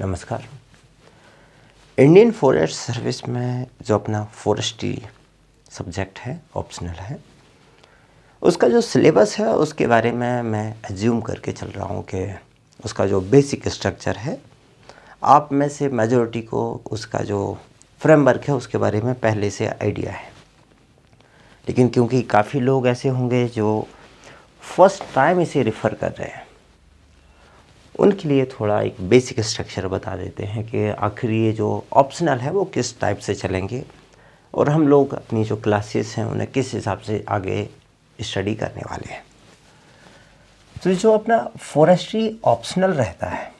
नमस्कार Indian forest service में जो अपना फॉरेस्ट्री सब्जेक्ट है ऑप्शनल है उसका जो सिलेबस है उसके बारे में मैं एज्यूम करके चल रहा हूँ कि उसका जो बेसिक स्ट्रक्चर है आप में से मेजोरिटी को उसका जो फ्रेमवर्क है उसके बारे में पहले से आइडिया है लेकिन क्योंकि काफ़ी लोग ऐसे होंगे जो फर्स्ट टाइम इसे रिफ़र कर रहे हैं उनके लिए थोड़ा एक बेसिक स्ट्रक्चर बता देते हैं कि आखिर ये जो ऑप्शनल है वो किस टाइप से चलेंगे और हम लोग अपनी जो क्लासेस हैं उन्हें किस हिसाब से आगे स्टडी करने वाले हैं तो जो अपना फॉरेस्ट्री ऑप्शनल रहता है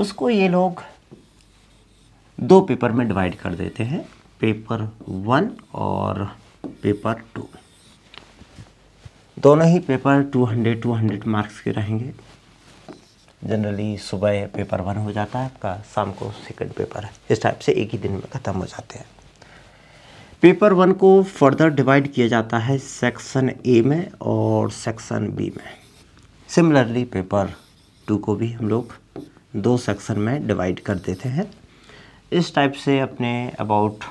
उसको ये लोग दो पेपर में डिवाइड कर देते हैं पेपर वन और पेपर टू दोनों ही पेपर 200 200 मार्क्स के रहेंगे जनरली सुबह पेपर वन हो जाता है आपका शाम को सेकंड पेपर है इस टाइप से एक ही दिन में ख़त्म हो जाते हैं पेपर वन को फर्दर डिवाइड किया जाता है सेक्शन ए में और सेक्शन बी में सिमिलरली पेपर टू को भी हम लोग दो सेक्शन में डिवाइड कर देते हैं इस टाइप से अपने अबाउट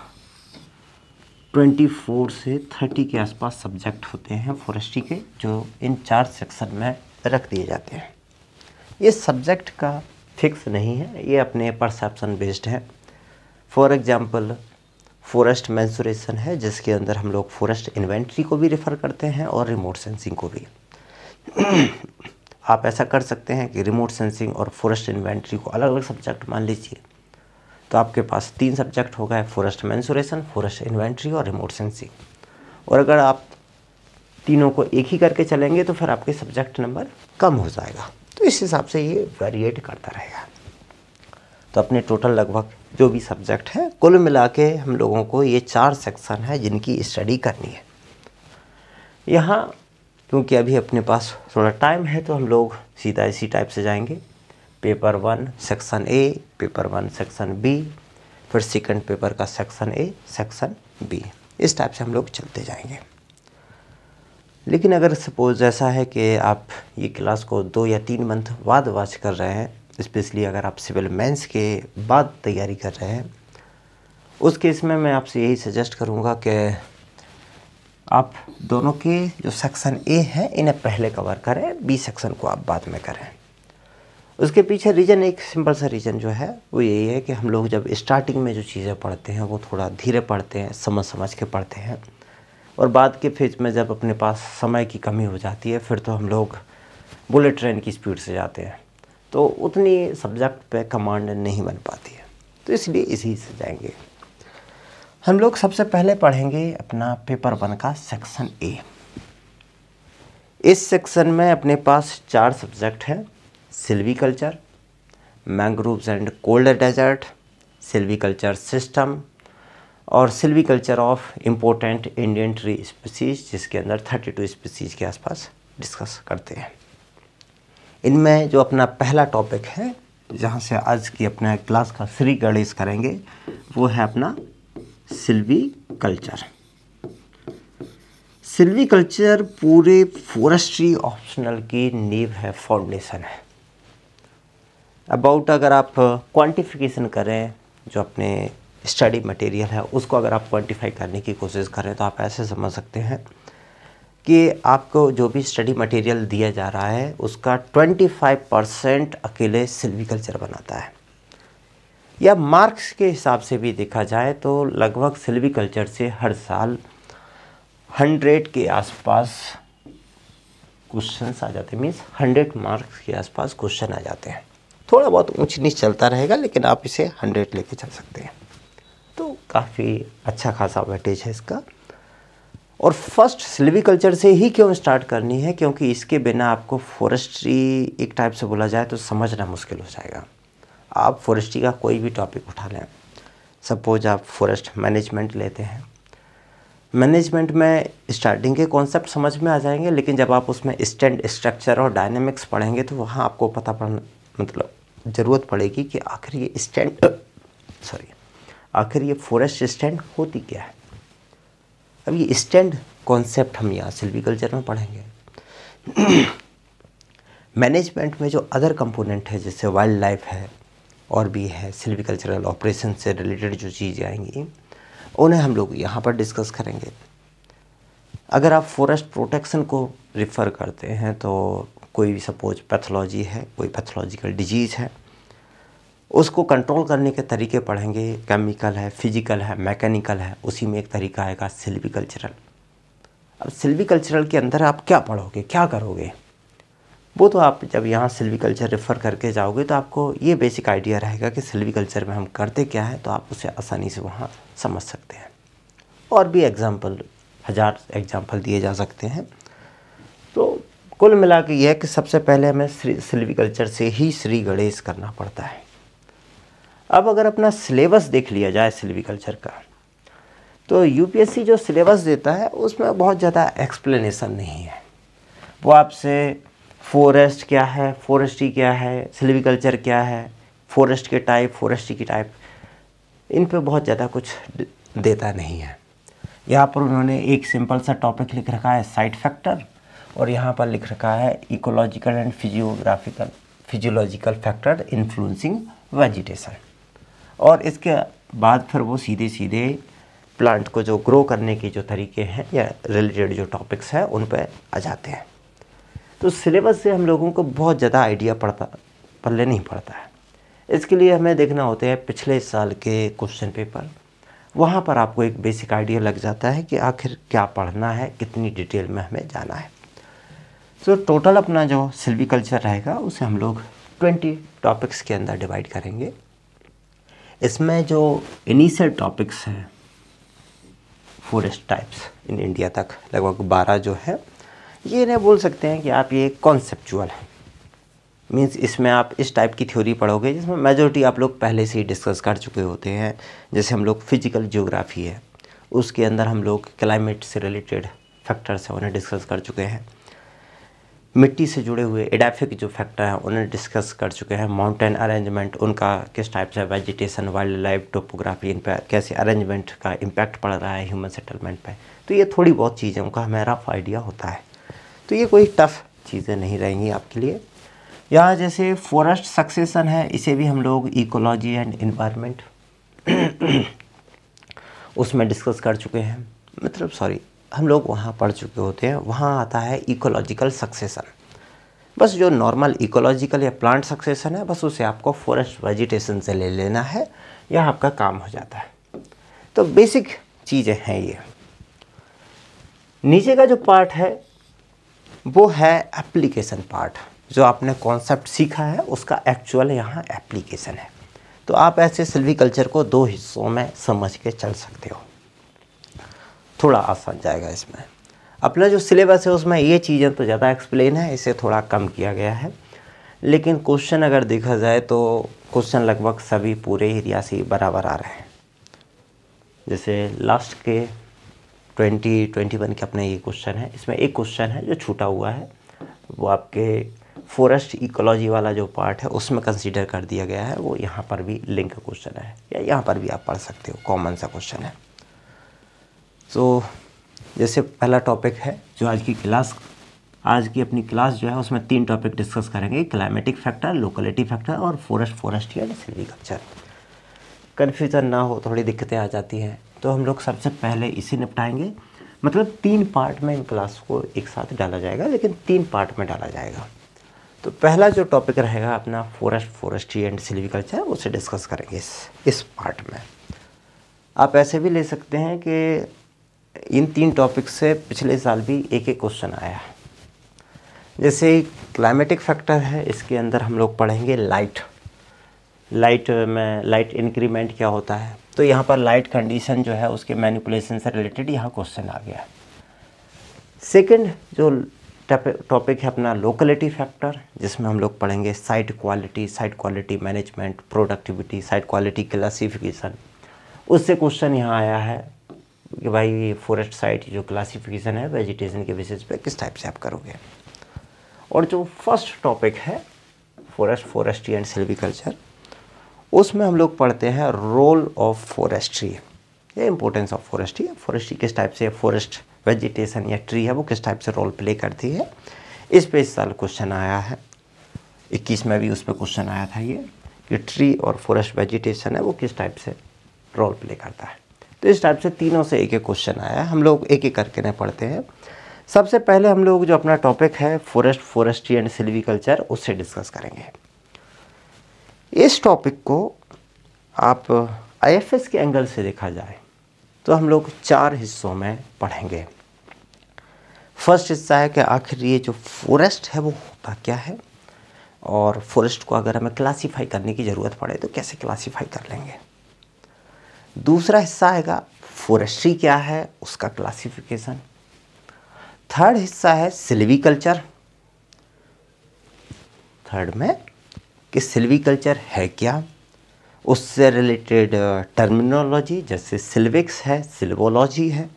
ट्वेंटी फोर से थर्टी के आसपास सब्जेक्ट होते हैं फॉरेस्ट्री के जो इन चार सेक्शन में रख दिए जाते हैं ये सब्जेक्ट का फिक्स नहीं है ये अपने परसेप्शन बेस्ड है फॉर एग्ज़ाम्पल फॉरेस्ट मैंसुरेशन है जिसके अंदर हम लोग फॉरेस्ट इन्वेंट्री को भी रेफ़र करते हैं और रिमोट सेंसिंग को भी आप ऐसा कर सकते हैं कि रिमोट सेंसिंग और फॉरेस्ट इन्वेंट्री को अलग अलग सब्जेक्ट मान लीजिए तो आपके पास तीन सब्जेक्ट हो गए फॉरेस्ट मैंसुरेशन फॉरेस्ट इन्वेंट्री और रिमोट सेंसिंग और अगर आप तीनों को एक ही करके चलेंगे तो फिर आपके सब्जेक्ट नंबर कम हो जाएगा तो इस हिसाब से ये वेरिएट करता रहेगा तो अपने टोटल लगभग जो भी सब्जेक्ट है कुल मिला के हम लोगों को ये चार सेक्शन है जिनकी स्टडी करनी है यहाँ क्योंकि अभी अपने पास थोड़ा टाइम है तो हम लोग सीधा इसी टाइप से जाएंगे paper one section A paper one section B फिर सेकंड पेपर का सेक्शन ए सेक्शन बी इस टाइप से हम लोग चलते जाएंगे लेकिन अगर सपोज ऐसा है कि आप ये क्लास को दो या तीन मंथ बाद वाच कर रहे हैं स्पेशली अगर आप सिविल मेंस के बाद तैयारी कर रहे हैं उस केस में मैं आपसे यही सजेस्ट करूँगा कि आप दोनों के जो सेक्शन ए हैं इन्हें पहले कवर करें बी सेक्शन को आप बाद में करें उसके पीछे रीज़न एक सिंपल सा रीज़न जो है वो यही है कि हम लोग जब स्टार्टिंग में जो चीज़ें पढ़ते हैं वो थोड़ा धीरे पढ़ते हैं समझ समझ के पढ़ते हैं और बाद के फेज में जब अपने पास समय की कमी हो जाती है फिर तो हम लोग बुलेट ट्रेन की स्पीड से जाते हैं तो उतनी सब्जेक्ट पे कमांड नहीं बन पाती है तो इसलिए इसी से जाएंगे हम लोग सबसे पहले पढ़ेंगे अपना पेपर वन का सेक्शन ए इस सेक्शन में अपने पास चार सब्जेक्ट हैं silviculture mangroves and cold desert silviculture system और silviculture of important Indian tree species जिसके अंदर 32 स्पीसीज के आसपास डिस्कस करते हैं इनमें जो अपना पहला टॉपिक है जहाँ से आज की अपने क्लास का श्री गणेश करेंगे वो है अपना सिल्वी कल्चर सिल्वी कल्चर पूरे फॉरेस्ट्री ऑप्शनल की नींव है फाउंडेशन है अबाउट अगर आप क्वांटिफिकेशन uh, करें जो अपने स्टडी मटेरियल है उसको अगर आप क्वांटिफाई करने की कोशिश करें तो आप ऐसे समझ सकते हैं कि आपको जो भी स्टडी मटेरियल दिया जा रहा है उसका 25 परसेंट अकेले सिल्विकल्चर बनाता है या मार्क्स के हिसाब से भी देखा जाए तो लगभग सिल्विकल्चर से हर साल हंड्रेड के आसपास क्वेश्चन आ जाते हैं मीन्स हंड्रेड मार्क्स के आसपास क्वेश्चन आ जाते हैं थोड़ा बहुत ऊंच नीच चलता रहेगा लेकिन आप इसे हंड्रेड लेके चल सकते हैं तो काफ़ी अच्छा खासा वेटेज है इसका और फर्स्ट सिल्वी कल्चर से ही क्यों स्टार्ट करनी है क्योंकि इसके बिना आपको फॉरेस्ट्री एक टाइप से बोला जाए तो समझना मुश्किल हो जाएगा आप फॉरेस्ट्री का कोई भी टॉपिक उठा लें सपोज आप फॉरेस्ट मैनेजमेंट लेते हैं मैनेजमेंट में स्टार्टिंग के कॉन्सेप्ट समझ में आ जाएंगे लेकिन जब आप उसमें स्टैंड स्ट्रक्चर और डायनेमिक्स पढ़ेंगे तो वहाँ आपको पता पड़ मतलब ज़रूरत पड़ेगी कि आखिर ये स्टैंड सॉरी आखिर ये फॉरेस्ट स्टैंड होती क्या है अब ये स्टैंड कॉन्सेप्ट हम यहाँ सिल्वीकल्चर में पढ़ेंगे मैनेजमेंट में जो अदर कंपोनेंट है जैसे वाइल्ड लाइफ है और भी है सिल्वीकल्चरल ऑपरेशन से रिलेटेड जो चीज़ें आएंगी उन्हें हम लोग यहाँ पर डिस्कस करेंगे अगर आप फॉरेस्ट प्रोटेक्शन को रिफ़र करते हैं तो कोई भी सपोज पैथोलॉजी है कोई पैथोलॉजिकल डिजीज़ है उसको कंट्रोल करने के तरीके पढ़ेंगे केमिकल है फिजिकल है मैकेनिकल है उसी में एक तरीका आएगा कल्चरल अब कल्चरल के अंदर आप क्या पढ़ोगे क्या करोगे वो तो आप जब यहाँ कल्चर रेफ़र करके जाओगे तो आपको ये बेसिक आइडिया रहेगा कि कल्चर में हम करते क्या है तो आप उसे आसानी से वहाँ समझ सकते हैं और भी एग्ज़ाम्पल हज़ार एग्ज़ाम्पल दिए जा सकते हैं कुल मिला के यह कि सबसे पहले हमें सिल्वीकल्चर से ही श्री गणेश करना पड़ता है अब अगर अपना सिलेबस देख लिया जाए सिल्वीकल्चर का तो यूपीएससी जो सिलेबस देता है उसमें बहुत ज़्यादा एक्सप्लेनेशन नहीं है वो आपसे फॉरेस्ट क्या है फॉरेस्ट्री क्या है सिल्वीकल्चर क्या है फॉरेस्ट के टाइप फॉरेस्ट्री की टाइप इन पर बहुत ज़्यादा कुछ देता नहीं है यहाँ पर उन्होंने एक सिंपल सा टॉपिक लिख रखा है साइड फैक्टर और यहाँ पर लिख रखा है ecological and physiographical physiological factor influencing vegetation और इसके बाद फिर वो सीधे सीधे प्लांट को जो ग्रो करने के जो तरीके हैं या रिलेटेड जो टॉपिक्स हैं उन पर आ जाते हैं तो सिलेबस से हम लोगों को बहुत ज़्यादा आइडिया पड़ता पल्ले नहीं पड़ता है इसके लिए हमें देखना होता है पिछले साल के क्वेश्चन पेपर वहाँ पर आपको एक बेसिक आइडिया लग जाता है कि आखिर क्या पढ़ना है कितनी डिटेल में हमें जाना है सो so, टोटल अपना जो कल्चर रहेगा उसे हम लोग ट्वेंटी टॉपिक्स के अंदर डिवाइड करेंगे इसमें जो इनिशियल टॉपिक्स हैं फॉरेस्ट टाइप्स इन इंडिया तक लगभग बारह जो है ये नहीं बोल सकते हैं कि आप ये कॉन्सेप्चुअल हैं मीन्स इसमें आप इस टाइप की थ्योरी पढ़ोगे जिसमें मेजोरिटी आप लोग पहले से ही डिस्कस कर चुके होते हैं जैसे हम लोग फिजिकल जियोग्राफी है उसके अंदर हम लोग क्लाइमेट से रिलेटेड फैक्टर्स हैं उन्हें डिस्कस कर चुके हैं मिट्टी से जुड़े हुए एडाफिक जो फैक्टर हैं उन्हें डिस्कस कर चुके हैं माउंटेन अरेंजमेंट उनका किस टाइप से वेजिटेशन वाइल्ड लाइफ टोपोग्राफी इन पर कैसे अरेंजमेंट का इम्पैक्ट पड़ रहा है ह्यूमन सेटलमेंट पर तो ये थोड़ी बहुत चीज़ें उनका हमें रफ आइडिया होता है तो ये कोई टफ़ चीज़ें नहीं रहेंगी आपके लिए या जैसे फॉरेस्ट सक्सेसन है इसे भी हम लोग इकोलॉजी एंड इन्वायरमेंट उसमें डिस्कस कर चुके हैं मतलब सॉरी हम लोग वहाँ पढ़ चुके होते हैं वहाँ आता है इकोलॉजिकल सक्सेसन बस जो नॉर्मल इकोलॉजिकल या प्लांट सक्सेसन है बस उसे आपको फॉरेस्ट वेजिटेशन से ले लेना है यह आपका काम हो जाता है तो बेसिक चीज़ें हैं ये नीचे का जो पार्ट है वो है एप्लीकेशन पार्ट जो आपने कॉन्सेप्ट सीखा है उसका एक्चुअल यहाँ एप्लीकेशन है तो आप ऐसे सिल्वीकल्चर को दो हिस्सों में समझ के चल सकते हो थोड़ा आसान जाएगा इसमें अपना जो सिलेबस है उसमें ये चीज़ें तो ज़्यादा एक्सप्लेन है इसे थोड़ा कम किया गया है लेकिन क्वेश्चन अगर देखा जाए तो क्वेश्चन लगभग सभी पूरे एरिया से बराबर आ रहे हैं जैसे लास्ट के ट्वेंटी ट्वेंटी वन के अपने ये क्वेश्चन है इसमें एक क्वेश्चन है जो छूटा हुआ है वो आपके फॉरेस्ट इकोलॉजी वाला जो पार्ट है उसमें कंसीडर कर दिया गया है वो यहाँ पर भी लिंक क्वेश्चन है या यहाँ पर भी आप पढ़ सकते हो कॉमन सा क्वेश्चन है तो जैसे पहला टॉपिक है जो आज की क्लास आज की अपनी क्लास जो है उसमें तीन टॉपिक डिस्कस करेंगे क्लाइमेटिक फैक्टर लोकेलिटी फैक्टर और फॉरेस्ट फॉरेस्ट या सिल्वीकल्चर कन्फ्यूज़न ना हो थोड़ी दिक्कतें आ जाती हैं तो हम लोग सबसे पहले इसे निपटाएंगे मतलब तीन पार्ट में इन क्लास को एक साथ डाला जाएगा लेकिन तीन पार्ट में डाला जाएगा तो पहला जो टॉपिक रहेगा अपना फॉरेस्ट फॉरेस्ट्री एंड सिल्वीकल्चर उसे डिस्कस करेंगे इस इस पार्ट में आप ऐसे भी ले सकते हैं कि इन तीन टॉपिक से पिछले साल भी एक एक क्वेश्चन आया है जैसे क्लाइमेटिक फैक्टर है इसके अंदर हम लोग पढ़ेंगे लाइट लाइट में लाइट इंक्रीमेंट क्या होता है तो यहाँ पर लाइट कंडीशन जो है उसके मैनिपुलेशन से रिलेटेड यहाँ क्वेश्चन आ गया सेकंड जो टॉपिक है अपना लोकलिटी फैक्टर जिसमें हम लोग पढ़ेंगे site quality site quality management productivity site quality classification उससे क्वेश्चन यहाँ आया है कि भाई ये फॉरेस्ट साइट की जो क्लासिफिकेशन है वेजिटेशन के बेसिस पे किस टाइप से आप करोगे और जो फर्स्ट टॉपिक है फॉरेस्ट फॉरेस्ट्री एंड सिल्वीकल्चर उसमें हम लोग पढ़ते हैं रोल ऑफ फॉरेस्ट्री ये इंपॉर्टेंस ऑफ फॉरेस्ट्री फॉरेस्ट्री किस टाइप से फॉरेस्ट वेजिटेशन या ट्री है वो किस टाइप से रोल प्ले करती है इस पर इस साल क्वेश्चन आया है इक्कीस में भी उस पर क्वेश्चन आया था ये कि ट्री और फॉरेस्ट वेजिटेशन है वो किस टाइप से रोल प्ले करता है तो इस टाइप से तीनों से एक एक क्वेश्चन आया है हम लोग एक एक करके ना पढ़ते हैं सबसे पहले हम लोग जो अपना टॉपिक है फॉरेस्ट फॉरेस्ट्री एंड सिल्वीकल्चर उससे डिस्कस करेंगे इस टॉपिक को आप आईएफएस के एंगल से देखा जाए तो हम लोग चार हिस्सों में पढ़ेंगे फर्स्ट हिस्सा है कि आखिर ये जो फॉरेस्ट है वो होता क्या है और फॉरेस्ट को अगर हमें क्लासिफाई करने की ज़रूरत पड़े तो कैसे क्लासिफाई कर लेंगे दूसरा हिस्सा आएगा फॉरेस्ट्री क्या है उसका क्लासिफिकेशन थर्ड हिस्सा है कल्चर थर्ड में कि सिल्वी कल्चर है क्या उससे रिलेटेड टर्मिनोलॉजी uh, जैसे सिल्विक्स है सिल्वोलॉजी है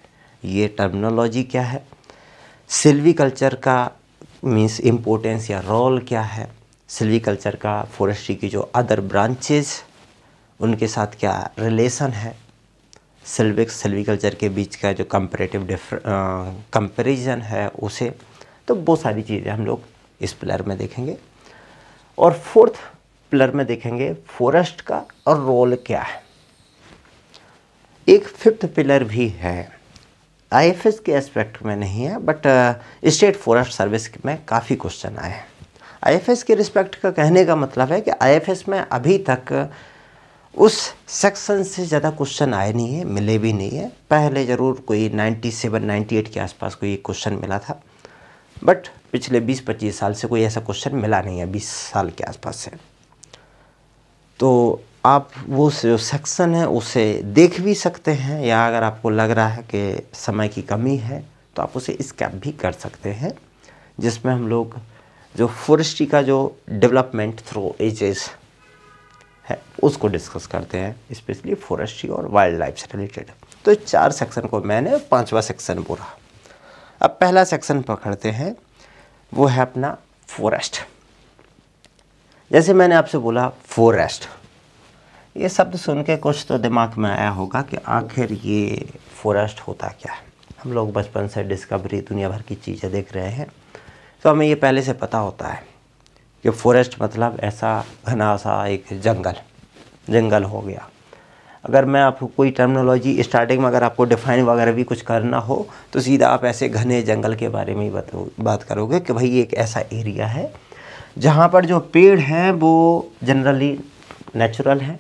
ये टर्मिनोलॉजी क्या है कल्चर का मीन्स इम्पोर्टेंस या रोल क्या है कल्चर का फॉरेस्ट्री की जो अदर ब्रांचेज़ उनके साथ क्या रिलेशन है सिल्विक सिल्विकल्चर के बीच का जो डिफर कंपेरिजन है उसे तो बहुत सारी चीज़ें हम लोग इस पिलर में देखेंगे और फोर्थ पिलर में देखेंगे फॉरेस्ट का और रोल क्या है एक फिफ्थ पिलर भी है आईएफएस के एस्पेक्ट में नहीं है बट स्टेट फॉरेस्ट सर्विस में काफ़ी क्वेश्चन आए हैं आईएफएस के रिस्पेक्ट का कहने का मतलब है कि आईएफएस में अभी तक उस सेक्शन से ज़्यादा क्वेश्चन आए नहीं है मिले भी नहीं है पहले ज़रूर कोई 97, 98 के आसपास कोई क्वेश्चन मिला था बट पिछले 20-25 साल से कोई ऐसा क्वेश्चन मिला नहीं है 20 साल के आसपास से तो आप वो जो सेक्शन है उसे देख भी सकते हैं या अगर आपको लग रहा है कि समय की कमी है तो आप उसे स्कैप भी कर सकते हैं जिसमें हम लोग जो फॉरेस्ट्री का जो डेवलपमेंट थ्रू एजेस है उसको डिस्कस करते हैं स्पेशली फॉरेस्ट्री और वाइल्ड लाइफ से रिलेटेड तो चार सेक्शन को मैंने पांचवा सेक्शन बोला अब पहला सेक्शन पकड़ते हैं वो है अपना फॉरेस्ट जैसे मैंने आपसे बोला फॉरेस्ट ये शब्द सुन के कुछ तो दिमाग में आया होगा कि आखिर ये फॉरेस्ट होता क्या है हम लोग बचपन से डिस्कवरी दुनिया भर की चीज़ें देख रहे हैं तो हमें ये पहले से पता होता है कि फॉरेस्ट मतलब ऐसा घना सा एक जंगल जंगल हो गया अगर मैं आपको कोई टर्मिनोलॉजी स्टार्टिंग में अगर आपको डिफाइन वगैरह भी कुछ करना हो तो सीधा आप ऐसे घने जंगल के बारे में ही बात करोगे कि भाई एक ऐसा एरिया है जहाँ पर जो पेड़ हैं वो जनरली नेचुरल हैं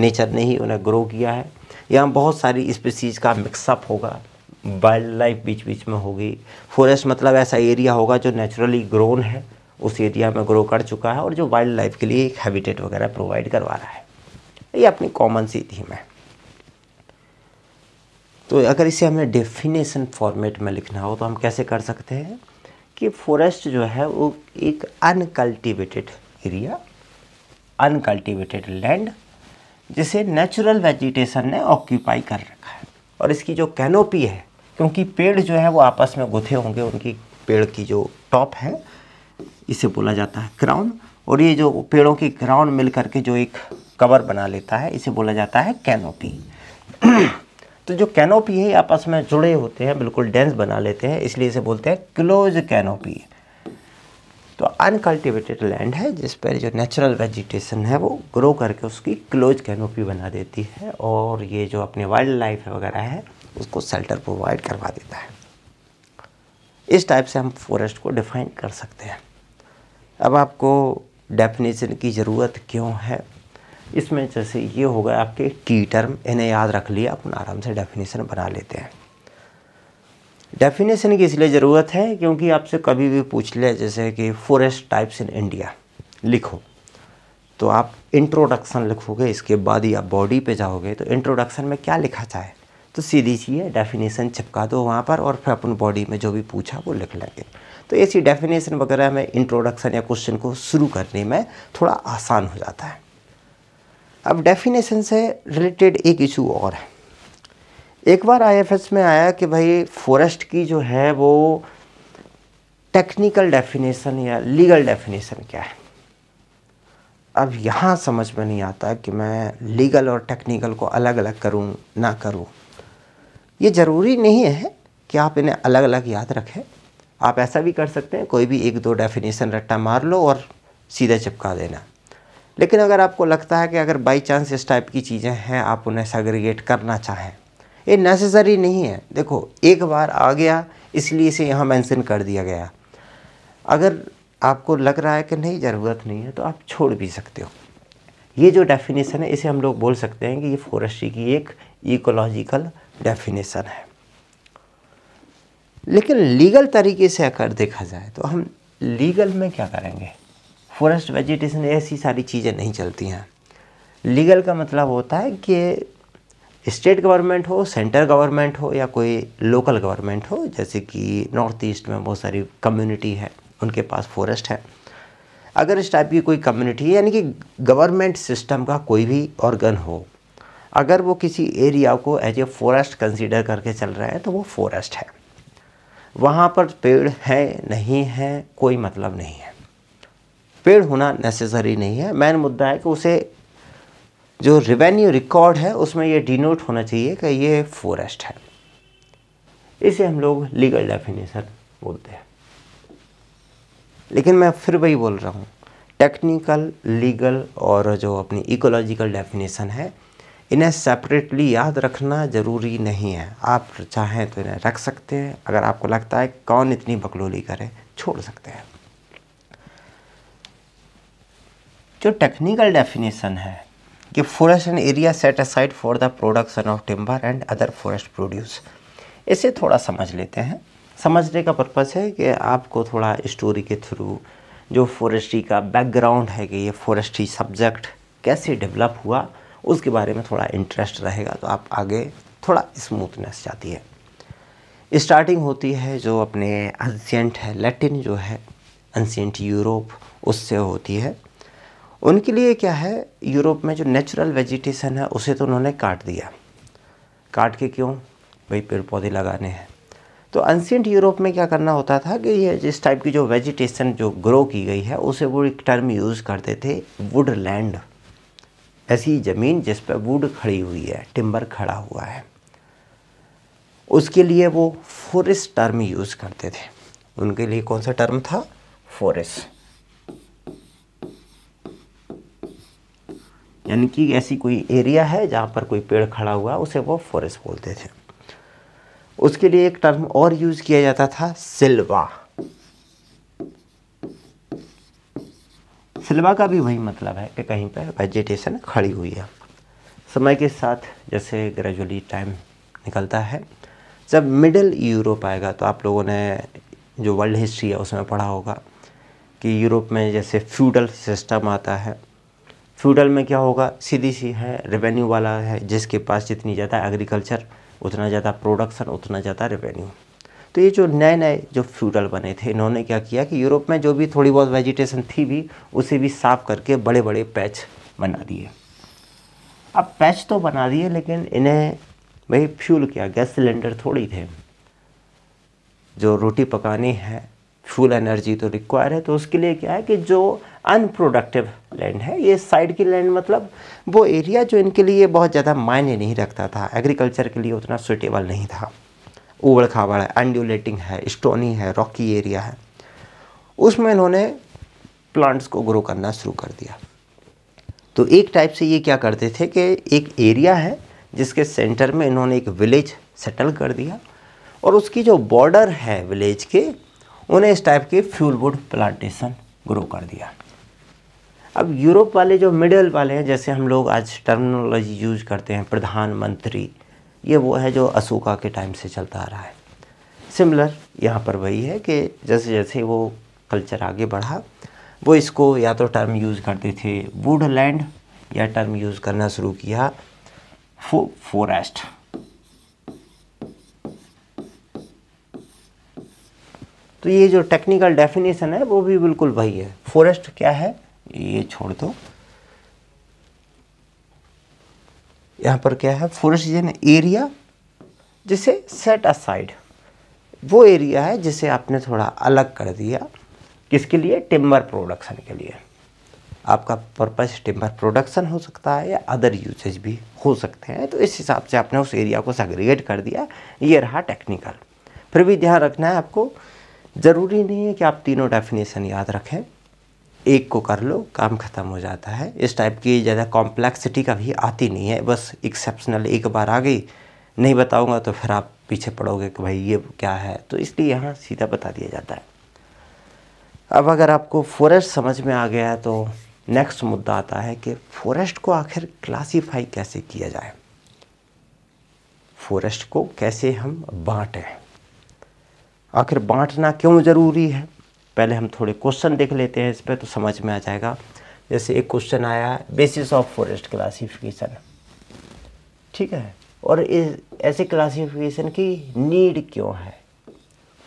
नेचर ने ही उन्हें ग्रो किया है यहाँ बहुत सारी स्पीसीज़ का मिक्सअप होगा वाइल्ड लाइफ बीच बीच में होगी फॉरेस्ट मतलब ऐसा एरिया होगा जो नेचुरली ग्रोन है उस एरिया में ग्रो कर चुका है और जो वाइल्ड लाइफ के लिए एक हैबिटेट वगैरह प्रोवाइड करवा रहा है ये अपनी कॉमन सी थीम है तो अगर इसे हमें डेफिनेशन फॉर्मेट में लिखना हो तो हम कैसे कर सकते हैं कि फॉरेस्ट जो है वो एक अनकल्टिवेटेड एरिया अनकल्टिवेटेड लैंड जिसे नेचुरल वेजिटेशन ने ऑक्यूपाई कर रखा है और इसकी जो कैनोपी है क्योंकि पेड़ जो है वो आपस में गुथे होंगे उनकी पेड़ की जो टॉप है इसे बोला जाता है क्राउन और ये जो पेड़ों की क्राउन मिल करके जो एक कवर बना लेता है इसे बोला जाता है कैनोपी तो जो कैनोपी है आपस में जुड़े होते हैं बिल्कुल डेंस बना लेते हैं इसलिए इसे बोलते हैं क्लोज कैनोपी तो अनकल्टिवेटेड लैंड है जिस पर जो नेचुरल वेजिटेशन है वो ग्रो करके उसकी क्लोज कैनोपी बना देती है और ये जो अपने वाइल्ड लाइफ वगैरह है उसको शेल्टर प्रोवाइड करवा देता है इस टाइप से हम फॉरेस्ट को डिफाइन कर सकते हैं अब आपको डेफिनेशन की ज़रूरत क्यों है इसमें जैसे ये हो गया आपके की टर्म इन्हें याद रख लिया अपन आराम से डेफिनेशन बना लेते हैं डेफिनेशन की इसलिए ज़रूरत है क्योंकि आपसे कभी भी पूछ ले जैसे कि फॉरेस्ट टाइप्स इन इंडिया लिखो तो आप इंट्रोडक्शन लिखोगे इसके बाद ही आप बॉडी पे जाओगे तो इंट्रोडक्शन में क्या लिखा जाए तो सीधी सी है डेफिनेशन चिपका दो वहाँ पर और फिर अपन बॉडी में जो भी पूछा वो लिख लेंगे तो ऐसी डेफिनेशन वगैरह में इंट्रोडक्शन या क्वेश्चन को शुरू करने में थोड़ा आसान हो जाता है अब डेफिनेशन से रिलेटेड एक इशू और है एक बार आईएफएस में आया कि भाई फॉरेस्ट की जो है वो टेक्निकल डेफिनेशन या लीगल डेफिनेशन क्या है अब यहाँ समझ में नहीं आता कि मैं लीगल और टेक्निकल को अलग अलग करूँ ना करूँ ये ज़रूरी नहीं है कि आप इन्हें अलग अलग याद रखें आप ऐसा भी कर सकते हैं कोई भी एक दो डेफिनेशन रट्टा मार लो और सीधे चिपका देना लेकिन अगर आपको लगता है कि अगर बाई चांस इस टाइप की चीज़ें हैं आप उन्हें सेग्रीगेट करना चाहें ये नेसेसरी नहीं है देखो एक बार आ गया इसलिए इसे यहाँ मेंशन कर दिया गया अगर आपको लग रहा है कि नहीं ज़रूरत नहीं है तो आप छोड़ भी सकते हो ये जो डेफिनेशन है इसे हम लोग बोल सकते हैं कि ये फॉरेस्ट्री की एक इकोलॉजिकल डेफिनेशन है लेकिन लीगल तरीके से अगर देखा जाए तो हम लीगल में क्या करेंगे फॉरेस्ट वेजिटेशन ऐसी सारी चीज़ें नहीं चलती हैं लीगल का मतलब होता है कि स्टेट गवर्नमेंट हो सेंटर गवर्नमेंट हो या कोई लोकल गवर्नमेंट हो जैसे कि नॉर्थ ईस्ट में बहुत सारी कम्युनिटी है उनके पास फॉरेस्ट है अगर इस टाइप की कोई कम्युनिटी यानी कि गवर्नमेंट सिस्टम का कोई भी ऑर्गन हो अगर वो किसी एरिया को एज ए फॉरेस्ट कंसीडर करके चल रहा है तो वो फॉरेस्ट है वहाँ पर पेड़ है नहीं है कोई मतलब नहीं है पेड़ होना नेसेसरी नहीं है मेन मुद्दा है कि उसे जो रिवेन्यू रिकॉर्ड है उसमें ये डिनोट होना चाहिए कि ये फॉरेस्ट है इसे हम लोग लीगल डेफिनेशन बोलते हैं लेकिन मैं फिर वही बोल रहा हूँ टेक्निकल लीगल और जो अपनी इकोलॉजिकल डेफिनेशन है इन्हें सेपरेटली याद रखना ज़रूरी नहीं है आप चाहें तो इन्हें रख सकते हैं अगर आपको लगता है कौन इतनी बकलोली करे छोड़ सकते हैं जो टेक्निकल डेफिनेशन है कि forest and area set aside for the production of timber and other forest produce इसे थोड़ा समझ लेते हैं समझने का पर्पज़ है कि आपको थोड़ा स्टोरी के थ्रू जो फॉरेस्ट्री का बैकग्राउंड है कि ये फॉरेस्ट्री सब्जेक्ट कैसे डेवलप हुआ उसके बारे में थोड़ा इंटरेस्ट रहेगा तो आप आगे थोड़ा स्मूथनेस जाती है स्टार्टिंग होती है जो अपने एंशियंट है लैटिन जो है एंशियंट यूरोप उससे होती है उनके लिए क्या है यूरोप में जो नेचुरल वेजिटेशन है उसे तो उन्होंने काट दिया काट के क्यों भाई पेड़ पौधे लगाने हैं तो एंशियंट यूरोप में क्या करना होता था कि ये जिस टाइप की जो वेजिटेशन जो ग्रो की गई है उसे वो एक टर्म यूज़ करते थे वुड लैंड ऐसी ज़मीन जिस पर वुड खड़ी हुई है टिम्बर खड़ा हुआ है उसके लिए वो फॉरेस्ट टर्म यूज़ करते थे उनके लिए कौन सा टर्म था फॉरेस्ट यानी कि ऐसी कोई एरिया है जहाँ पर कोई पेड़ खड़ा हुआ उसे वो फॉरेस्ट बोलते थे उसके लिए एक टर्म और यूज़ किया जाता था सिल्वा सिलवा का भी वही मतलब है कि कहीं पर वेजिटेशन खड़ी हुई है समय के साथ जैसे ग्रेजुअली टाइम निकलता है जब मिडिल यूरोप आएगा तो आप लोगों ने जो वर्ल्ड हिस्ट्री है उसमें पढ़ा होगा कि यूरोप में जैसे फ्यूडल सिस्टम आता है फ्यूडल में क्या होगा सीधी सी है रेवेन्यू वाला है जिसके पास जितनी ज़्यादा एग्रीकल्चर उतना ज़्यादा प्रोडक्शन उतना ज़्यादा रेवेन्यू तो ये जो नए नए जो फ्यूडल बने थे इन्होंने क्या किया कि यूरोप में जो भी थोड़ी बहुत वेजिटेशन थी भी उसे भी साफ करके बड़े बड़े पैच बना दिए अब पैच तो बना दिए लेकिन इन्हें भाई फ्यूल क्या गैस सिलेंडर थोड़ी थे जो रोटी पकानी है फ्यूल एनर्जी तो रिक्वायर है तो उसके लिए क्या है कि जो अनप्रोडक्टिव लैंड है ये साइड की लैंड मतलब वो एरिया जो इनके लिए बहुत ज़्यादा मायने नहीं रखता था एग्रीकल्चर के लिए उतना सुटेबल नहीं था उबड़ खाबड़ है एंडुलेटिंग है स्टोनी है रॉकी एरिया है उसमें इन्होंने प्लांट्स को ग्रो करना शुरू कर दिया तो एक टाइप से ये क्या करते थे कि एक एरिया है जिसके सेंटर में इन्होंने एक विलेज सेटल कर दिया और उसकी जो बॉर्डर है विलेज के उन्हें इस टाइप के फ्यूल वुड प्लांटेशन ग्रो कर दिया अब यूरोप वाले जो मिडल वाले हैं जैसे हम लोग आज टर्मिनोलॉजी यूज करते हैं प्रधानमंत्री ये वो है जो अशोका के टाइम से चलता आ रहा है सिमिलर यहाँ पर वही है कि जैसे जैसे वो कल्चर आगे बढ़ा वो इसको या तो टर्म यूज़ करते थे वुड लैंड या टर्म यूज़ करना शुरू किया फो फॉरेस्ट तो ये जो टेक्निकल डेफिनेशन है वो भी बिल्कुल वही है फॉरेस्ट क्या है ये छोड़ दो यहाँ पर क्या है फोर सीजन एरिया जिसे सेट असाइड वो एरिया है जिसे आपने थोड़ा अलग कर दिया किसके लिए टिम्बर प्रोडक्शन के लिए आपका पर्पस टिम्बर प्रोडक्शन हो सकता है या अदर यूसेज भी हो सकते हैं तो इस हिसाब से आपने उस एरिया को सेग्रीगेट कर दिया ये रहा टेक्निकल फिर भी ध्यान रखना है आपको ज़रूरी नहीं है कि आप तीनों डेफिनेशन याद रखें एक को कर लो काम ख़त्म हो जाता है इस टाइप की ज़्यादा कॉम्प्लेक्सिटी कभी आती नहीं है बस एक्सेप्शनल एक बार आ गई नहीं बताऊंगा तो फिर आप पीछे पड़ोगे कि भाई ये क्या है तो इसलिए यहाँ सीधा बता दिया जाता है अब अगर आपको फॉरेस्ट समझ में आ गया तो नेक्स्ट मुद्दा आता है कि फॉरेस्ट को आखिर क्लासीफाई कैसे किया जाए फॉरेस्ट को कैसे हम बांटें आखिर बांटना क्यों ज़रूरी है पहले हम थोड़े क्वेश्चन देख लेते हैं इस पर तो समझ में आ जाएगा जैसे एक क्वेश्चन आया है बेसिस ऑफ फॉरेस्ट क्लासिफिकेशन ठीक है और इस ऐसे क्लासिफिकेशन की नीड क्यों है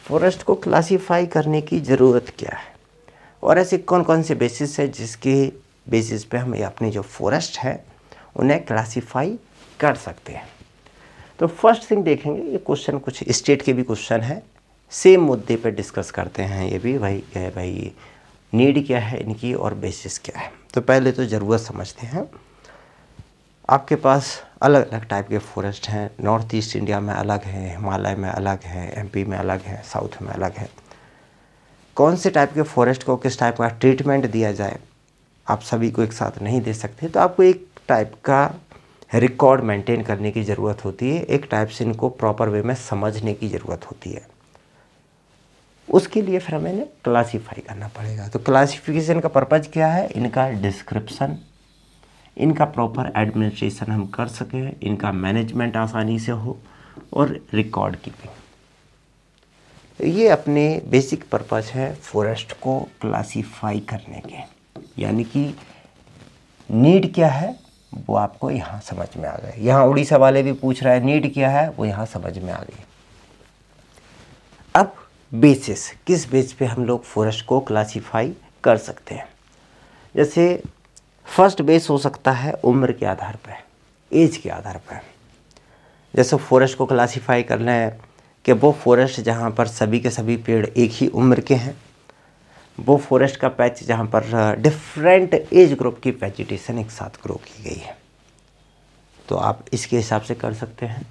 फॉरेस्ट को क्लासिफाई करने की ज़रूरत क्या है और ऐसे कौन कौन से बेसिस है जिसके बेसिस पे हम अपने जो फॉरेस्ट है उन्हें क्लासिफाई कर सकते हैं तो फर्स्ट थिंग देखेंगे ये क्वेश्चन कुछ स्टेट के भी क्वेश्चन है सेम मुद्दे पर डिस्कस करते हैं ये भी भाई भाई नीड क्या है इनकी और बेसिस क्या है तो पहले तो ज़रूरत समझते हैं आपके पास अलग अलग टाइप के फॉरेस्ट हैं नॉर्थ ईस्ट इंडिया में अलग है हिमालय में अलग है एमपी में अलग है साउथ में अलग है कौन से टाइप के फॉरेस्ट को किस टाइप का ट्रीटमेंट दिया जाए आप सभी को एक साथ नहीं दे सकते तो आपको एक टाइप का रिकॉर्ड मेंटेन करने की ज़रूरत होती है एक टाइप से इनको प्रॉपर वे में समझने की ज़रूरत होती है उसके लिए फिर हमें क्लासीफाई करना पड़ेगा तो क्लासीफिकेशन का पर्पज़ क्या है इनका डिस्क्रिप्सन इनका प्रॉपर एडमिनिस्ट्रेशन हम कर सकें इनका मैनेजमेंट आसानी से हो और रिकॉर्ड कीपिंग ये अपने बेसिक पर्पज़ है फॉरेस्ट को क्लासीफाई करने के यानी कि नीड क्या है वो आपको यहाँ समझ में आ गए यहाँ उड़ीसा वाले भी पूछ रहा है नीड क्या है वो यहाँ समझ में आ गई अब बेसिस किस बेस पे हम लोग फॉरेस्ट को क्लासीफाई कर सकते हैं जैसे फर्स्ट बेस हो सकता है उम्र के आधार पर एज के आधार पर जैसे फॉरेस्ट को क्लासीफाई करना है कि वो फॉरेस्ट जहाँ पर सभी के सभी पेड़ एक ही उम्र के हैं वो फॉरेस्ट का पैच जहाँ पर डिफरेंट एज ग्रुप की पैचिटेशन एक साथ ग्रो की गई है तो आप इसके हिसाब से कर सकते हैं